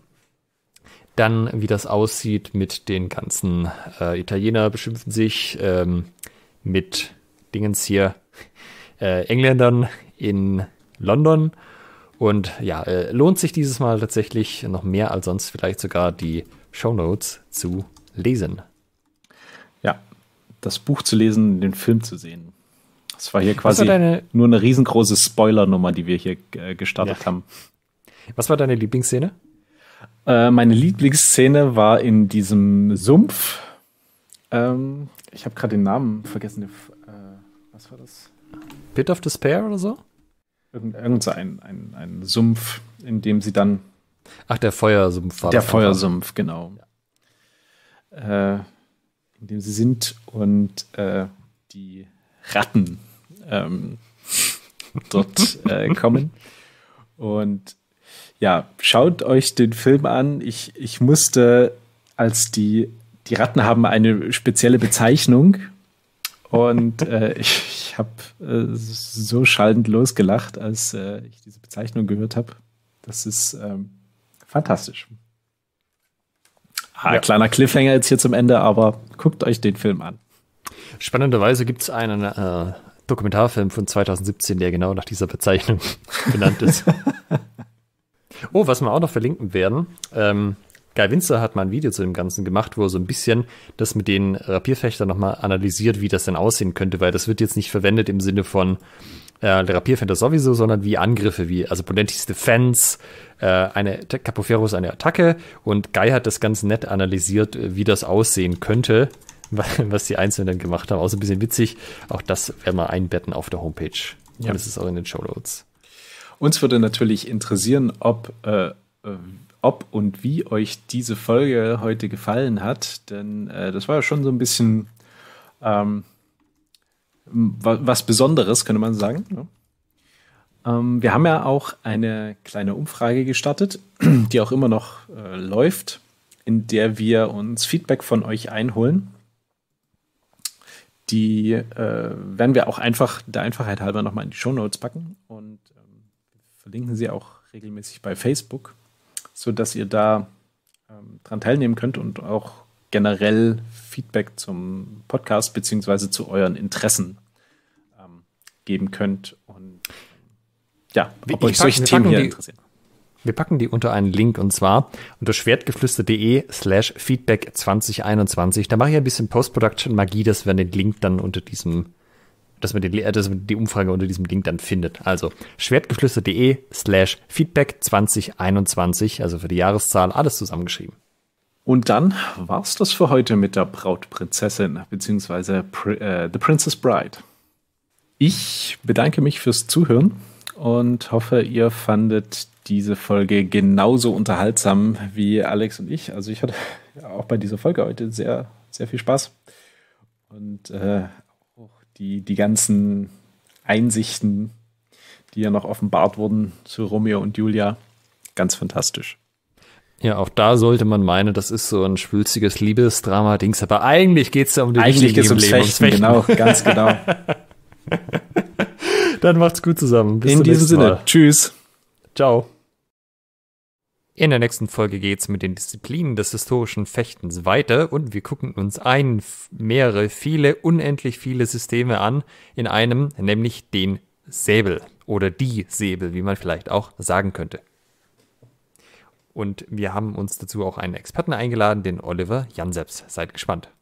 Dann, wie das aussieht mit den ganzen äh, Italiener beschimpfen sich, ähm, mit Dingens hier, äh, Engländern in London. Und ja, äh, lohnt sich dieses Mal tatsächlich noch mehr als sonst vielleicht sogar die Shownotes zu lesen. Ja, das Buch zu lesen, den Film zu sehen. Das war hier quasi war deine... nur eine riesengroße Spoiler-Nummer, die wir hier äh, gestartet ja. haben. Was war deine Lieblingsszene? Äh, meine Lieblingsszene war in diesem Sumpf. Ähm, ich habe gerade den Namen vergessen. Äh, was war das? Pit of Despair oder so? Irgend, irgend so ein, ein, ein Sumpf, in dem sie dann. Ach, der Feuersumpf war Der Feuersumpf, genau. Ja äh, in dem sie sind und äh, die Ratten ähm, dort äh, kommen. Und ja, schaut euch den Film an. Ich, ich musste, als die, die Ratten haben eine spezielle Bezeichnung und äh, ich, ich habe äh, so schallend losgelacht, als äh, ich diese Bezeichnung gehört habe. Das ist ähm, fantastisch. Ja. Kleiner Cliffhanger jetzt hier zum Ende, aber guckt euch den Film an. Spannenderweise gibt es einen äh, Dokumentarfilm von 2017, der genau nach dieser Bezeichnung benannt ist. oh, was wir auch noch verlinken werden. Ähm, Guy Winzer hat mal ein Video zu dem Ganzen gemacht, wo er so ein bisschen das mit den Rapierfechtern nochmal analysiert, wie das denn aussehen könnte, weil das wird jetzt nicht verwendet im Sinne von, äh, Rapier sowieso, sondern wie Angriffe, wie also Ponentis Defense, äh, eine Capofero ist eine Attacke und Guy hat das ganz nett analysiert, äh, wie das aussehen könnte, was die Einzelnen gemacht haben. Auch so ein bisschen witzig. Auch das werden wir einbetten auf der Homepage. Ja. Und das ist auch in den Show Notes. Uns würde natürlich interessieren, ob äh, äh ob und wie euch diese Folge heute gefallen hat, denn äh, das war ja schon so ein bisschen ähm, was Besonderes, könnte man sagen. Ne? Ähm, wir haben ja auch eine kleine Umfrage gestartet, die auch immer noch äh, läuft, in der wir uns Feedback von euch einholen. Die äh, werden wir auch einfach der Einfachheit halber nochmal in die Shownotes packen und ähm, verlinken sie auch regelmäßig bei Facebook, sodass ihr da ähm, dran teilnehmen könnt und auch generell Feedback zum Podcast beziehungsweise zu euren Interessen ähm, geben könnt. Und ja, ob ich euch solche Themen hier die, interessieren. Wir packen die unter einen Link und zwar unter schwertgeflüster.de slash feedback 2021. Da mache ich ein bisschen Post-Production-Magie, dass wir den Link dann unter diesem, dass man, den, äh, dass man die Umfrage unter diesem Link dann findet. Also schwertgeflüster.de slash feedback 2021, also für die Jahreszahl, alles zusammengeschrieben. Und dann war es das für heute mit der Brautprinzessin bzw. Pri äh, The Princess Bride. Ich bedanke mich fürs Zuhören und hoffe, ihr fandet diese Folge genauso unterhaltsam wie Alex und ich. Also ich hatte auch bei dieser Folge heute sehr, sehr viel Spaß. Und äh, auch die, die ganzen Einsichten, die ja noch offenbart wurden zu Romeo und Julia, ganz fantastisch. Ja, auch da sollte man meinen, das ist so ein schwülziges Liebesdrama-Dings, aber eigentlich geht es ja um die Eigentlich geht es ums, ums genau, Fechten, genau, ganz genau. Dann macht's gut zusammen. Bis In diesem Sinne, Mal. tschüss. Ciao. In der nächsten Folge geht's mit den Disziplinen des historischen Fechtens weiter und wir gucken uns ein, mehrere, viele, unendlich viele Systeme an in einem, nämlich den Säbel oder die Säbel, wie man vielleicht auch sagen könnte. Und wir haben uns dazu auch einen Experten eingeladen, den Oliver Janseps. Seid gespannt.